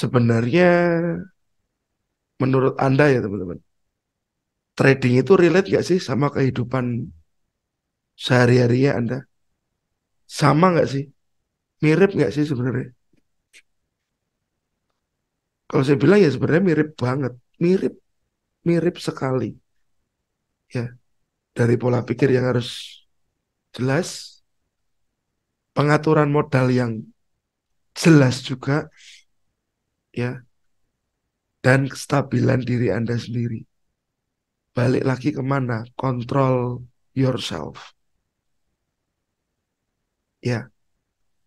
S1: sebenarnya menurut Anda ya teman-teman, trading itu relate gak sih sama kehidupan sehari-hari ya Anda? Sama gak sih? Mirip gak sih sebenarnya? Kalau saya bilang ya sebenarnya mirip banget. Mirip mirip sekali. Ya. Dari pola pikir yang harus jelas, pengaturan modal yang jelas juga ya. Dan kestabilan diri Anda sendiri. Balik lagi kemana? Kontrol yourself. Ya,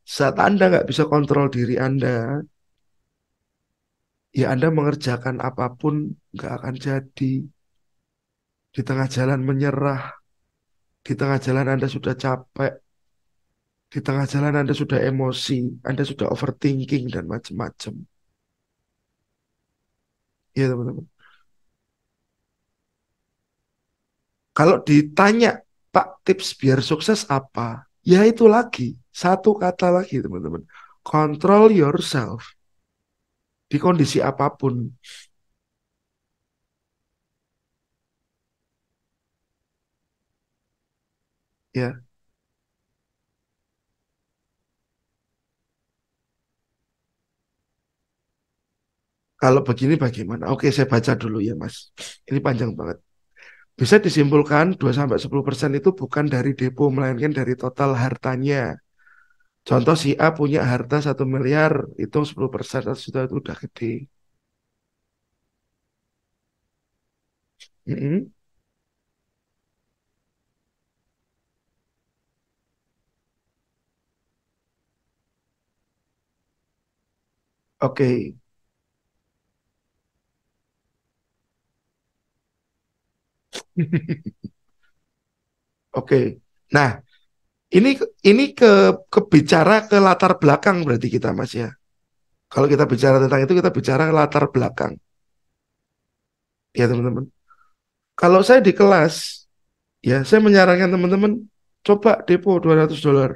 S1: saat Anda nggak bisa kontrol diri Anda, ya Anda mengerjakan apapun nggak akan jadi. Di tengah jalan menyerah, di tengah jalan Anda sudah capek, di tengah jalan Anda sudah emosi, Anda sudah overthinking dan macam-macam. Iya teman-teman. Kalau ditanya, Pak tips biar sukses apa? Ya itu lagi, satu kata lagi teman-teman. Control yourself di kondisi apapun. Ya. Kalau begini bagaimana? Oke, saya baca dulu ya, Mas. Ini panjang banget. Bisa disimpulkan 2 sampai 10% itu bukan dari depo melainkan dari total hartanya. Contoh si A punya harta 1 miliar, hitung 10 persen satu juta itu udah gede. Mm -hmm. Oke. Okay. Oke. Okay. Nah, ini ini ke kebicara ke latar belakang berarti kita mas ya kalau kita bicara tentang itu kita bicara ke latar belakang ya teman-teman kalau saya di kelas ya saya menyarankan teman-teman coba depo 200 dolar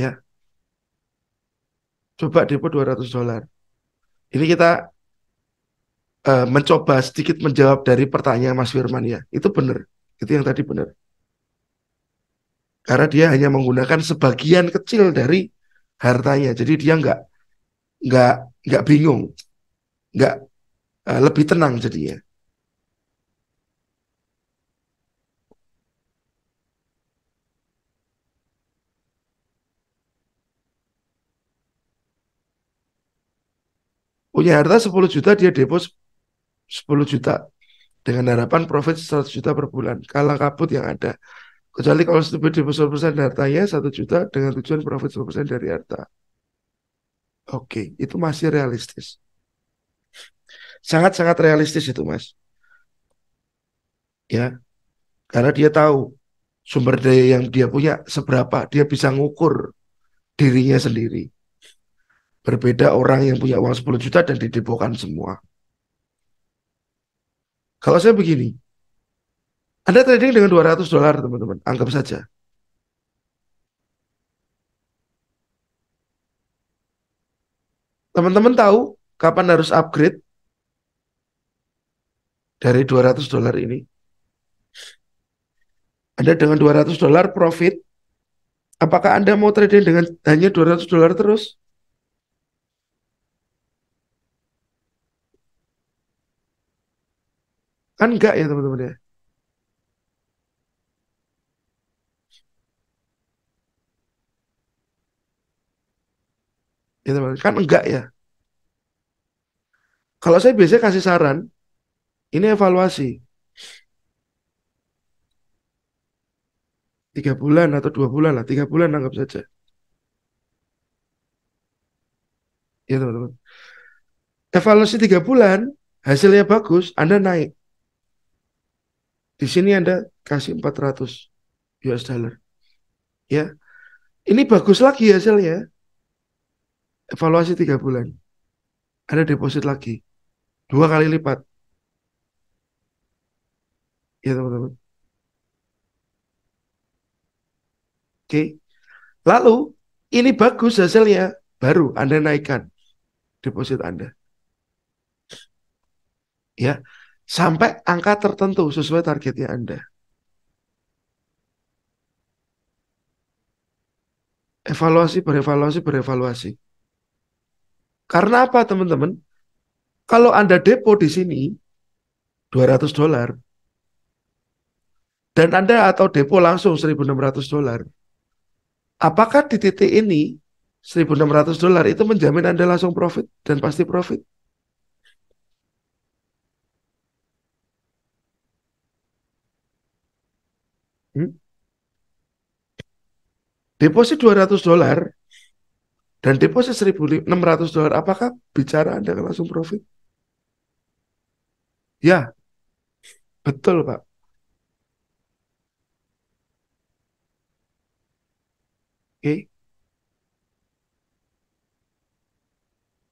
S1: ya coba depo 200 dolar ini kita uh, mencoba sedikit menjawab dari pertanyaan Mas Firman ya itu benar itu yang tadi benar karena dia hanya menggunakan sebagian kecil dari hartanya jadi dia nggak nggak nggak bingung nggak uh, lebih tenang jadinya punya harta 10 juta dia depo 10 juta dengan harapan profit 100 juta per bulan Kalau kabut yang ada Kecuali kalau stipend 20% ya satu juta dengan tujuan profit 10% dari harta. Oke, itu masih realistis. Sangat-sangat realistis itu, Mas. Ya. Karena dia tahu sumber daya yang dia punya seberapa, dia bisa ngukur dirinya sendiri. Berbeda orang yang punya uang 10 juta dan didepokan semua. Kalau saya begini, anda trading dengan 200 dolar, teman-teman. Anggap saja. Teman-teman tahu kapan harus upgrade dari 200 dolar ini? Anda dengan 200 dolar profit, apakah Anda mau trading dengan hanya 200 dolar terus? Kan enggak ya teman-teman ya. gitu kan enggak ya kalau saya biasanya kasih saran ini evaluasi tiga bulan atau dua bulan lah tiga bulan anggap saja ya teman-teman evaluasi tiga bulan hasilnya bagus anda naik di sini anda kasih 400 US dollar ya ini bagus lagi hasilnya evaluasi tiga bulan ada deposit lagi dua kali lipat ya teman-teman oke lalu ini bagus hasilnya baru anda naikkan deposit anda ya sampai angka tertentu sesuai targetnya anda evaluasi berevaluasi berevaluasi karena apa teman-teman? Kalau Anda depo di sini 200 dolar dan Anda atau depo langsung 1.600 dolar. Apakah di titik ini 1.600 dolar itu menjamin Anda langsung profit dan pasti profit? Hmm? Deposit 200 dolar dan deposit 1.600 dolar, apakah bicara Anda akan langsung profit? Ya, betul Pak. Oke.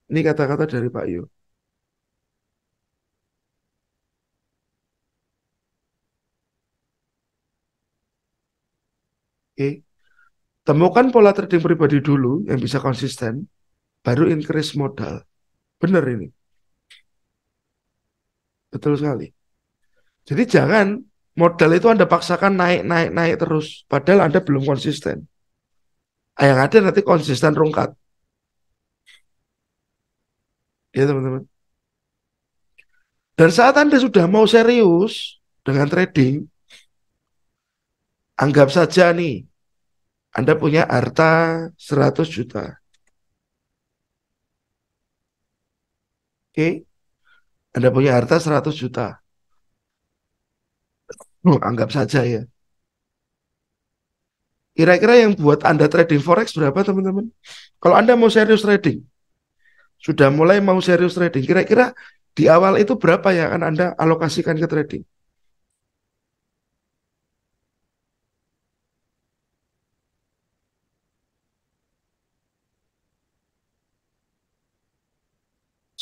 S1: Ini kata-kata dari Pak Yu. Oke. Temukan pola trading pribadi dulu yang bisa konsisten, baru increase modal. Benar ini. Betul sekali. Jadi jangan modal itu Anda paksakan naik, naik, naik terus. Padahal Anda belum konsisten. Ah, yang ada nanti konsisten rungkat. Ya teman-teman. Dan saat Anda sudah mau serius dengan trading, anggap saja nih, anda punya harta 100 juta. Oke. Okay? Anda punya harta 100 juta. Hmm, anggap saja ya. Kira-kira yang buat Anda trading forex berapa teman-teman? Kalau Anda mau serius trading, sudah mulai mau serius trading, kira-kira di awal itu berapa yang akan Anda alokasikan ke trading?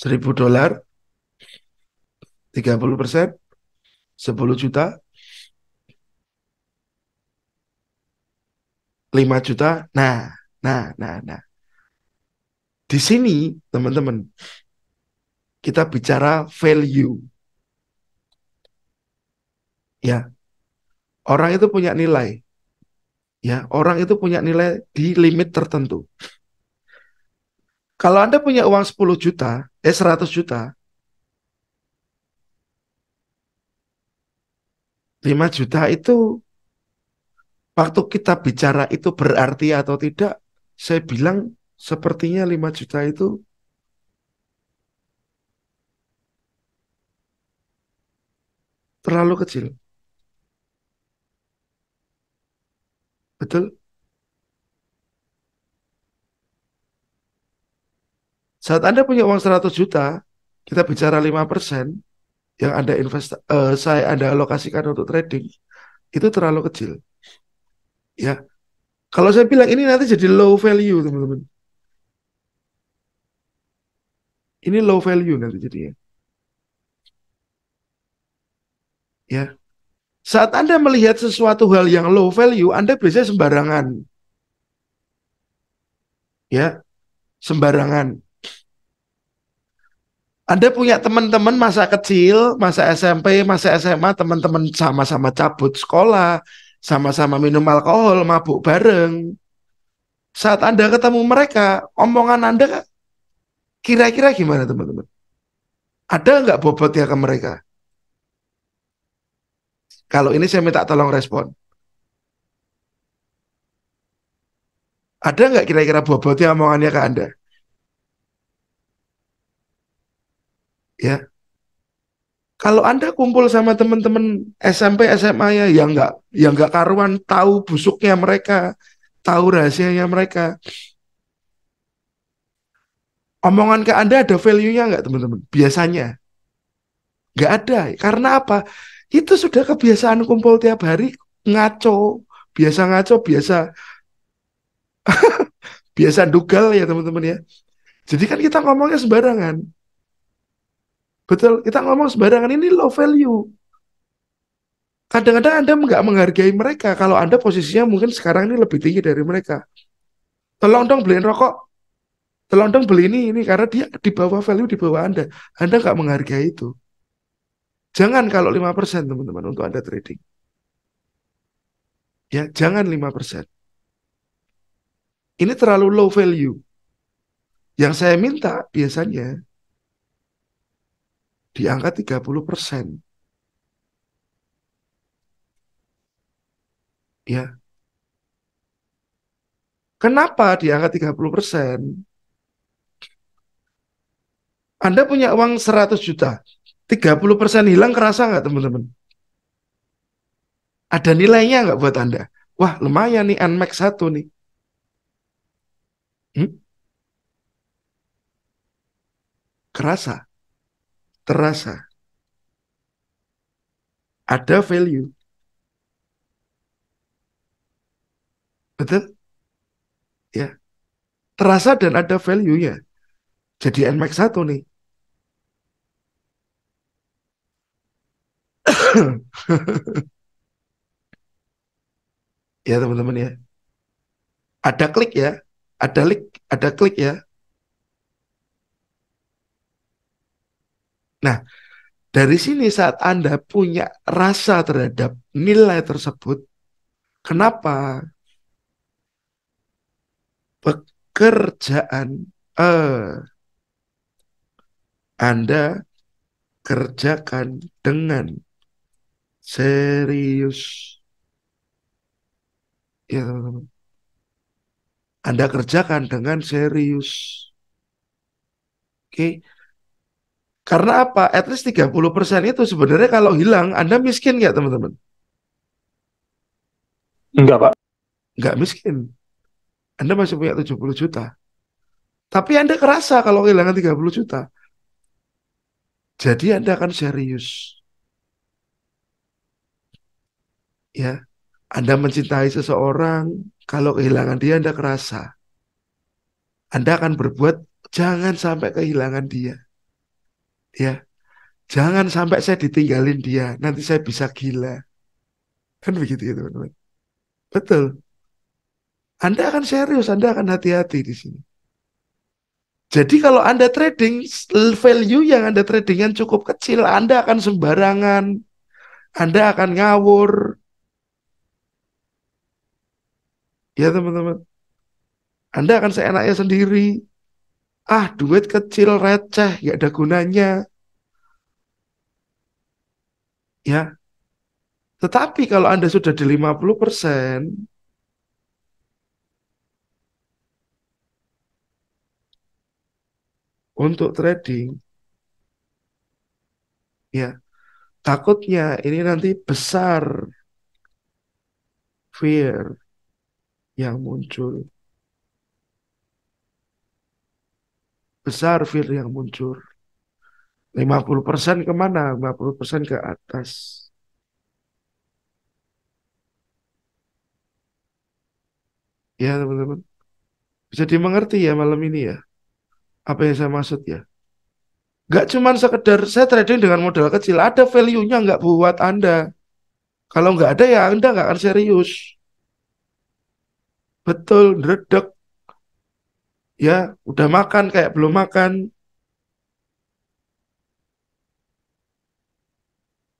S1: seribu dolar, 30 persen, 10 juta, 5 juta. Nah, nah, nah, nah. Di sini, teman-teman, kita bicara value. Ya. Orang itu punya nilai. Ya, orang itu punya nilai di limit tertentu. Kalau Anda punya uang 10 juta, eh 100 juta 5 juta itu waktu kita bicara itu berarti atau tidak saya bilang sepertinya 5 juta itu terlalu kecil. Betul? Saat Anda punya uang 100 juta, kita bicara 5 yang Anda invest, uh, saya Anda alokasikan untuk trading, itu terlalu kecil. Ya, kalau saya bilang ini nanti jadi low value, teman-teman. Ini low value nanti jadinya. Ya. Saat Anda melihat sesuatu hal yang low value, Anda biasanya sembarangan. Ya. Sembarangan. Anda punya teman-teman masa kecil, masa SMP, masa SMA, teman-teman sama-sama cabut sekolah, sama-sama minum alkohol, mabuk bareng. Saat Anda ketemu mereka, omongan Anda kira-kira gimana teman-teman? Ada nggak bobotnya ke mereka? Kalau ini saya minta tolong respon. Ada nggak kira-kira bobotnya omongannya ke Anda? ya kalau anda kumpul sama teman-teman SMP SMA ya yang nggak yang nggak karuan tahu busuknya mereka tahu rahasianya mereka omongan ke anda ada value-nya nggak teman-teman biasanya nggak ada karena apa itu sudah kebiasaan kumpul tiap hari ngaco biasa ngaco biasa biasa dugal ya teman-teman ya jadi kan kita ngomongnya sembarangan Betul, kita ngomong sembarangan ini low value. Kadang-kadang Anda nggak menghargai mereka kalau Anda posisinya mungkin sekarang ini lebih tinggi dari mereka. Tolong dong beliin rokok. Tolong dong beli ini, ini. Karena dia di bawah value, di bawah Anda. Anda nggak menghargai itu. Jangan kalau 5% teman-teman untuk Anda trading. Ya, jangan 5%. Ini terlalu low value. Yang saya minta biasanya di angka 30 persen. Ya. Kenapa di angka 30 persen? Anda punya uang 100 juta, 30 persen hilang kerasa nggak teman-teman? Ada nilainya nggak buat Anda? Wah lumayan nih Nmax 1 nih. Hmm? Kerasa terasa ada value. Betul? Ya. Terasa dan ada value ya. Jadi NMAX 1 nih. ya teman-teman ya. Ada klik ya, ada klik, ada klik ya. Nah, dari sini saat Anda punya rasa terhadap nilai tersebut, kenapa pekerjaan eh, Anda kerjakan dengan serius? Ya, teman-teman. Anda kerjakan dengan serius. Oke, okay? Karena apa? At least 30% itu sebenarnya kalau hilang, Anda miskin nggak teman-teman? Enggak, Pak. Enggak miskin. Anda masih punya 70 juta. Tapi Anda kerasa kalau kehilangan 30 juta. Jadi Anda akan serius. Ya, Anda mencintai seseorang, kalau kehilangan dia Anda kerasa. Anda akan berbuat jangan sampai kehilangan dia ya jangan sampai saya ditinggalin dia nanti saya bisa gila kan begitu ya teman-teman betul anda akan serius Anda akan hati-hati di sini jadi kalau Anda trading value yang Anda trading yang cukup kecil Anda akan sembarangan Anda akan ngawur ya teman-teman Anda akan seenaknya sendiri ah duit kecil receh ya ada gunanya ya tetapi kalau Anda sudah di 50 persen, untuk trading, ya takutnya ini nanti besar fear yang muncul. besar fir yang muncul. 50% kemana? 50% ke atas. Ya teman-teman. Bisa dimengerti ya malam ini ya. Apa yang saya maksud ya. Gak cuman sekedar saya trading dengan modal kecil. Ada value-nya nggak buat Anda. Kalau nggak ada ya Anda nggak akan serius. Betul, redek ya udah makan kayak belum makan.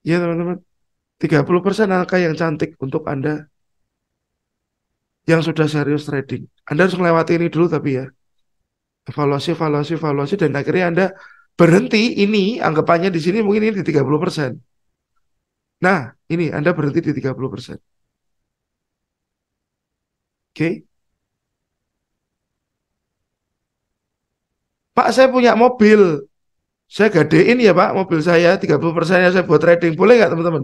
S1: Ya teman-teman, 30% angka yang cantik untuk Anda yang sudah serius trading. Anda harus melewati ini dulu tapi ya. Evaluasi, evaluasi, evaluasi, dan akhirnya Anda berhenti ini, anggapannya di sini mungkin ini di 30%. Nah, ini Anda berhenti di 30%. Oke? Okay? Pak saya punya mobil, saya gadein ya Pak mobil saya 30 persennya saya buat trading, boleh nggak teman-teman?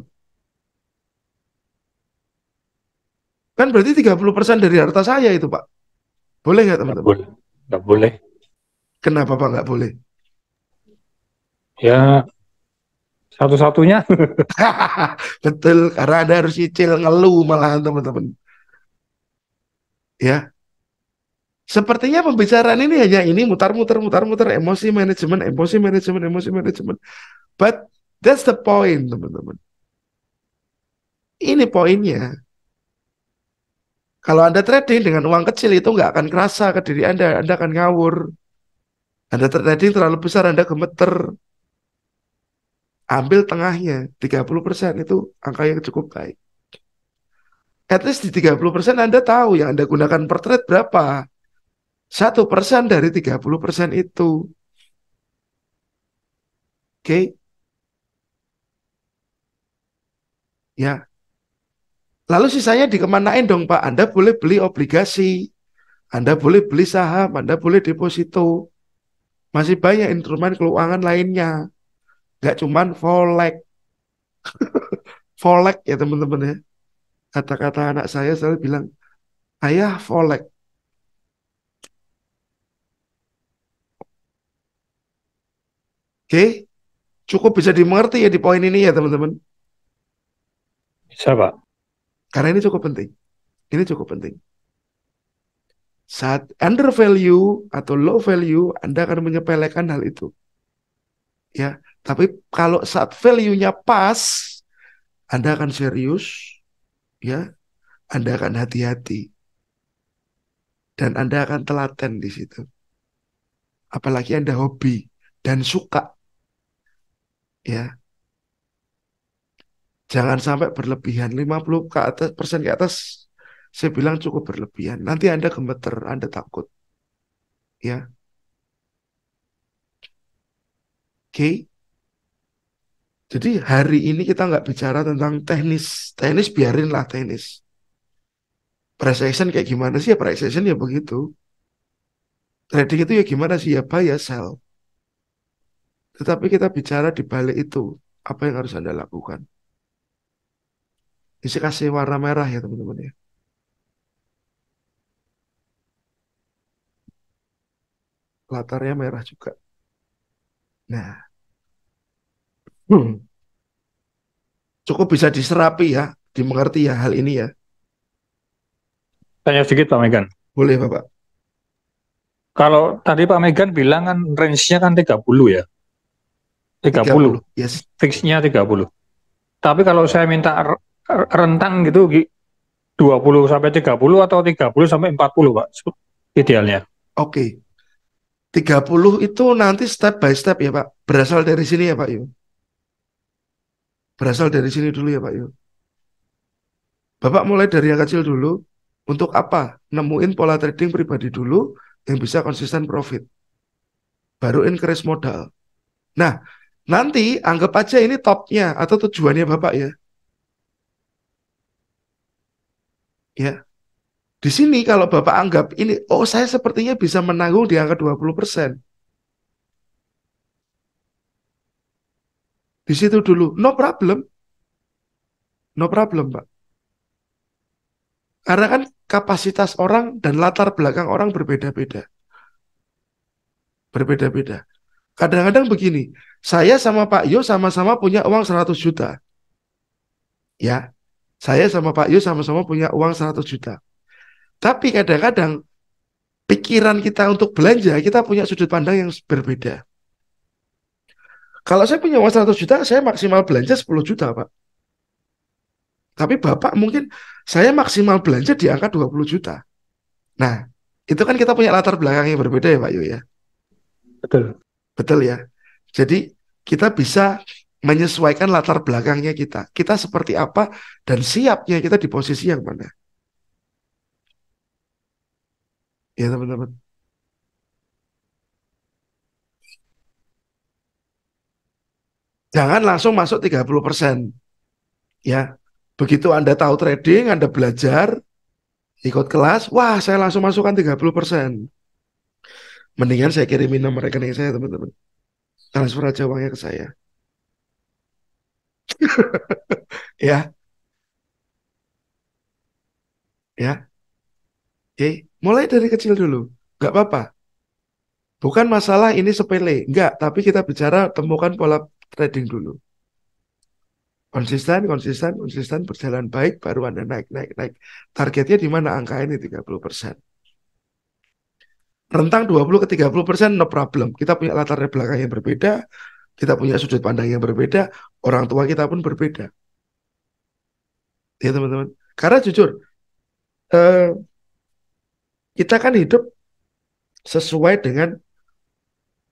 S1: Kan berarti 30 persen dari harta saya itu Pak. Boleh nggak teman-teman? Nggak boleh. Nggak boleh. Kenapa Pak nggak boleh? Ya satu-satunya. Betul, karena Anda harus cicil ngeluh malahan teman-teman. Ya, Sepertinya pembicaraan ini hanya ini mutar-mutar mutar-mutar emosi manajemen, emosi manajemen, emosi manajemen. But that's the point, teman-teman. Ini poinnya. Kalau Anda trading dengan uang kecil itu nggak akan kerasa ke diri Anda, Anda akan ngawur. Anda trading terlalu besar, Anda gemeter. Ambil tengahnya, 30% itu angka yang cukup baik. At least di 30% Anda tahu yang Anda gunakan per trade berapa satu persen dari 30 persen itu. Oke. Okay. Ya. Lalu sisanya dikemanain dong Pak? Anda boleh beli obligasi. Anda boleh beli saham. Anda boleh deposito. Masih banyak instrumen keuangan lainnya. Gak cuman forex. forex ya teman-teman ya. Kata-kata anak saya selalu bilang, ayah forex. Oke, cukup bisa dimengerti ya di poin ini ya teman-teman. Bisa pak. Karena ini cukup penting. Ini cukup penting. Saat under value atau low value, Anda akan menyepelekan hal itu. Ya, tapi kalau saat value-nya pas, Anda akan serius, ya, Anda akan hati-hati, dan Anda akan telaten di situ. Apalagi Anda hobi dan suka ya jangan sampai berlebihan 50 ke atas persen ke atas saya bilang cukup berlebihan nanti anda gemeter anda takut ya oke okay. jadi hari ini kita nggak bicara tentang teknis teknis biarinlah teknis precision kayak gimana sih ya precision ya begitu trading itu ya gimana sih ya buy ya sell tetapi kita bicara di balik itu, apa yang harus Anda lakukan? Isi kasih warna merah ya teman-teman ya. Latarnya merah juga. Nah, hmm. cukup bisa diserapi ya, dimengerti ya hal ini ya. Tanya sedikit Pak Megan. Boleh Bapak. Kalau tadi Pak Megan bilang kan range-nya kan 30 ya. 30. 30. Yes. Fixnya 30. Tapi kalau saya minta rentang gitu 20 sampai 30 atau 30 sampai 40, Pak. Idealnya. Oke. Okay. 30 itu nanti step by step ya, Pak. Berasal dari sini ya, Pak Yu. Berasal dari sini dulu ya, Pak Yu. Bapak mulai dari yang kecil dulu. Untuk apa? Nemuin pola trading pribadi dulu yang bisa konsisten profit. Baru increase modal. Nah, Nanti anggap aja ini topnya atau tujuannya Bapak ya. Ya. Di sini kalau Bapak anggap ini, oh saya sepertinya bisa menanggung di angka 20%. Di situ dulu, no problem. No problem, Pak. Karena kan kapasitas orang dan latar belakang orang berbeda-beda. Berbeda-beda. Kadang-kadang begini, saya sama Pak Yo sama-sama punya uang 100 juta. Ya. Saya sama Pak Yo sama-sama punya uang 100 juta. Tapi kadang-kadang pikiran kita untuk belanja, kita punya sudut pandang yang berbeda. Kalau saya punya uang 100 juta, saya maksimal belanja 10 juta, Pak. Tapi Bapak mungkin saya maksimal belanja di angka 20 juta. Nah, itu kan kita punya latar belakang yang berbeda ya Pak Yo ya. Betul. Betul ya. Jadi kita bisa menyesuaikan latar belakangnya kita. Kita seperti apa dan siapnya kita di posisi yang mana. Ya teman-teman. Jangan langsung masuk 30%. Ya. Begitu Anda tahu trading, Anda belajar, ikut kelas, wah saya langsung masukkan 30%. Mendingan saya kirimin nomor rekening saya teman-teman transfer aja uangnya ke saya. ya. Ya. Oke, mulai dari kecil dulu. Gak apa-apa. Bukan masalah ini sepele, enggak, tapi kita bicara temukan pola trading dulu. Konsisten, konsisten, konsisten berjalan baik baru Anda naik naik naik. Targetnya di mana angka ini 30% rentang 20 ke 30 persen no problem. Kita punya latar belakang yang berbeda, kita punya sudut pandang yang berbeda, orang tua kita pun berbeda. Ya teman-teman. Karena jujur, uh, kita kan hidup sesuai dengan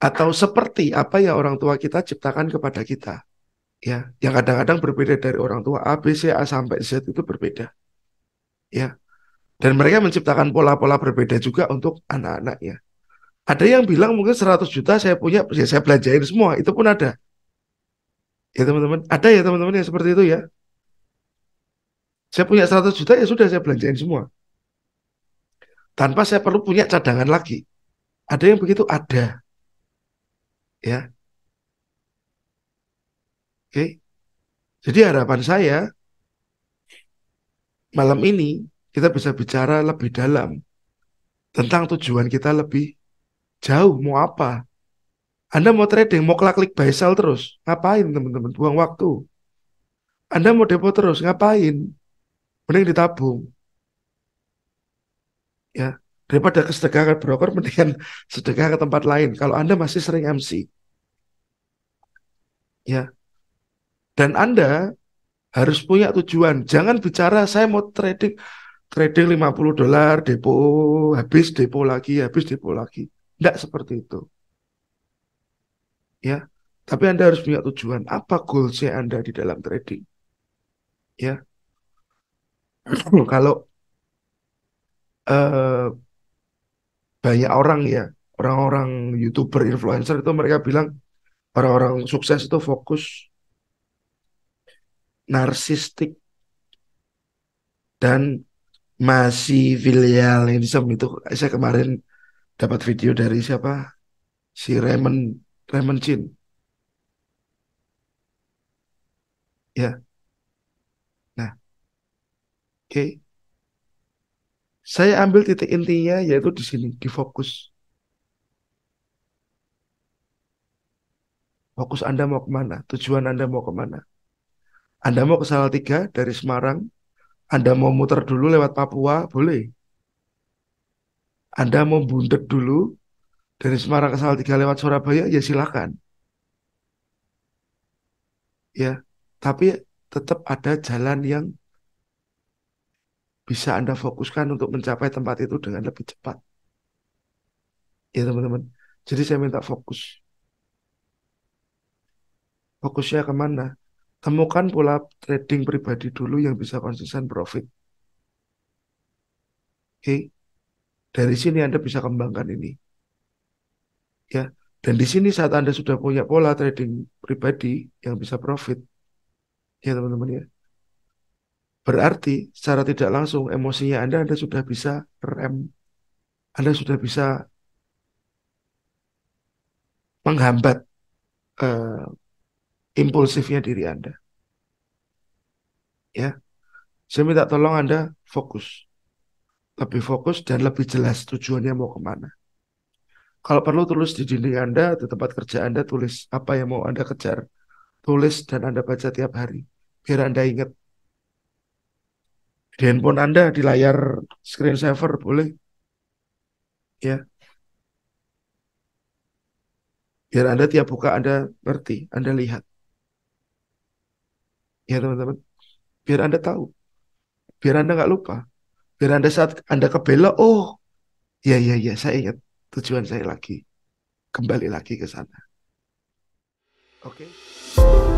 S1: atau seperti apa yang orang tua kita ciptakan kepada kita. Ya, yang kadang-kadang berbeda dari orang tua A, B, C, A sampai Z itu berbeda. Ya, dan mereka menciptakan pola-pola berbeda juga untuk anak-anaknya. Ada yang bilang mungkin 100 juta saya punya, ya saya belanjain semua, itu pun ada. Ya teman-teman, ada ya teman-teman yang seperti itu ya. Saya punya 100 juta ya sudah saya belanjain semua. Tanpa saya perlu punya cadangan lagi. Ada yang begitu? Ada. Ya. Oke. Jadi harapan saya malam ini kita bisa bicara lebih dalam tentang tujuan kita lebih jauh mau apa. Anda mau trading, mau klik buy sell terus, ngapain teman-teman? Buang waktu. Anda mau depo terus, ngapain? Mending ditabung. Ya, daripada kesedekah ke broker, mendingan sedekah ke tempat lain. Kalau Anda masih sering MC. Ya. Dan Anda harus punya tujuan. Jangan bicara saya mau trading, trading 50 dolar, depo habis, depo lagi, habis depo lagi. Tidak seperti itu. Ya, tapi Anda harus punya tujuan. Apa goalsnya Anda di dalam trading? Ya, kalau uh, banyak orang ya, orang-orang youtuber, influencer itu mereka bilang orang-orang sukses itu fokus narsistik dan masih filial Indisem itu saya kemarin dapat video dari siapa si Raymond Raymond Chin ya nah oke okay. saya ambil titik intinya yaitu di sini di fokus fokus Anda mau kemana tujuan Anda mau kemana Anda mau ke Salatiga dari Semarang anda mau muter dulu lewat Papua, boleh. Anda mau bundet dulu dari Semarang ke Salatiga lewat Surabaya, ya silakan. Ya, tapi tetap ada jalan yang bisa Anda fokuskan untuk mencapai tempat itu dengan lebih cepat. Ya, teman-teman. Jadi saya minta fokus. Fokusnya kemana? Temukan pola trading pribadi dulu yang bisa konsisten profit. Oke. Okay. Dari sini Anda bisa kembangkan ini. Ya, dan di sini saat Anda sudah punya pola trading pribadi yang bisa profit. Ya, teman-teman ya. Berarti secara tidak langsung emosinya Anda Anda sudah bisa rem. Anda sudah bisa menghambat uh, impulsifnya diri Anda. Ya. Saya minta tolong Anda fokus. Lebih fokus dan lebih jelas tujuannya mau kemana. Kalau perlu tulis di dinding Anda, di tempat kerja Anda, tulis apa yang mau Anda kejar. Tulis dan Anda baca tiap hari. Biar Anda ingat. Di handphone Anda, di layar screen saver boleh. Ya, biar Anda tiap buka Anda ngerti, Anda lihat ya teman-teman biar anda tahu biar anda nggak lupa biar anda saat anda kebelok oh ya ya ya saya ingat tujuan saya lagi kembali lagi ke sana oke okay?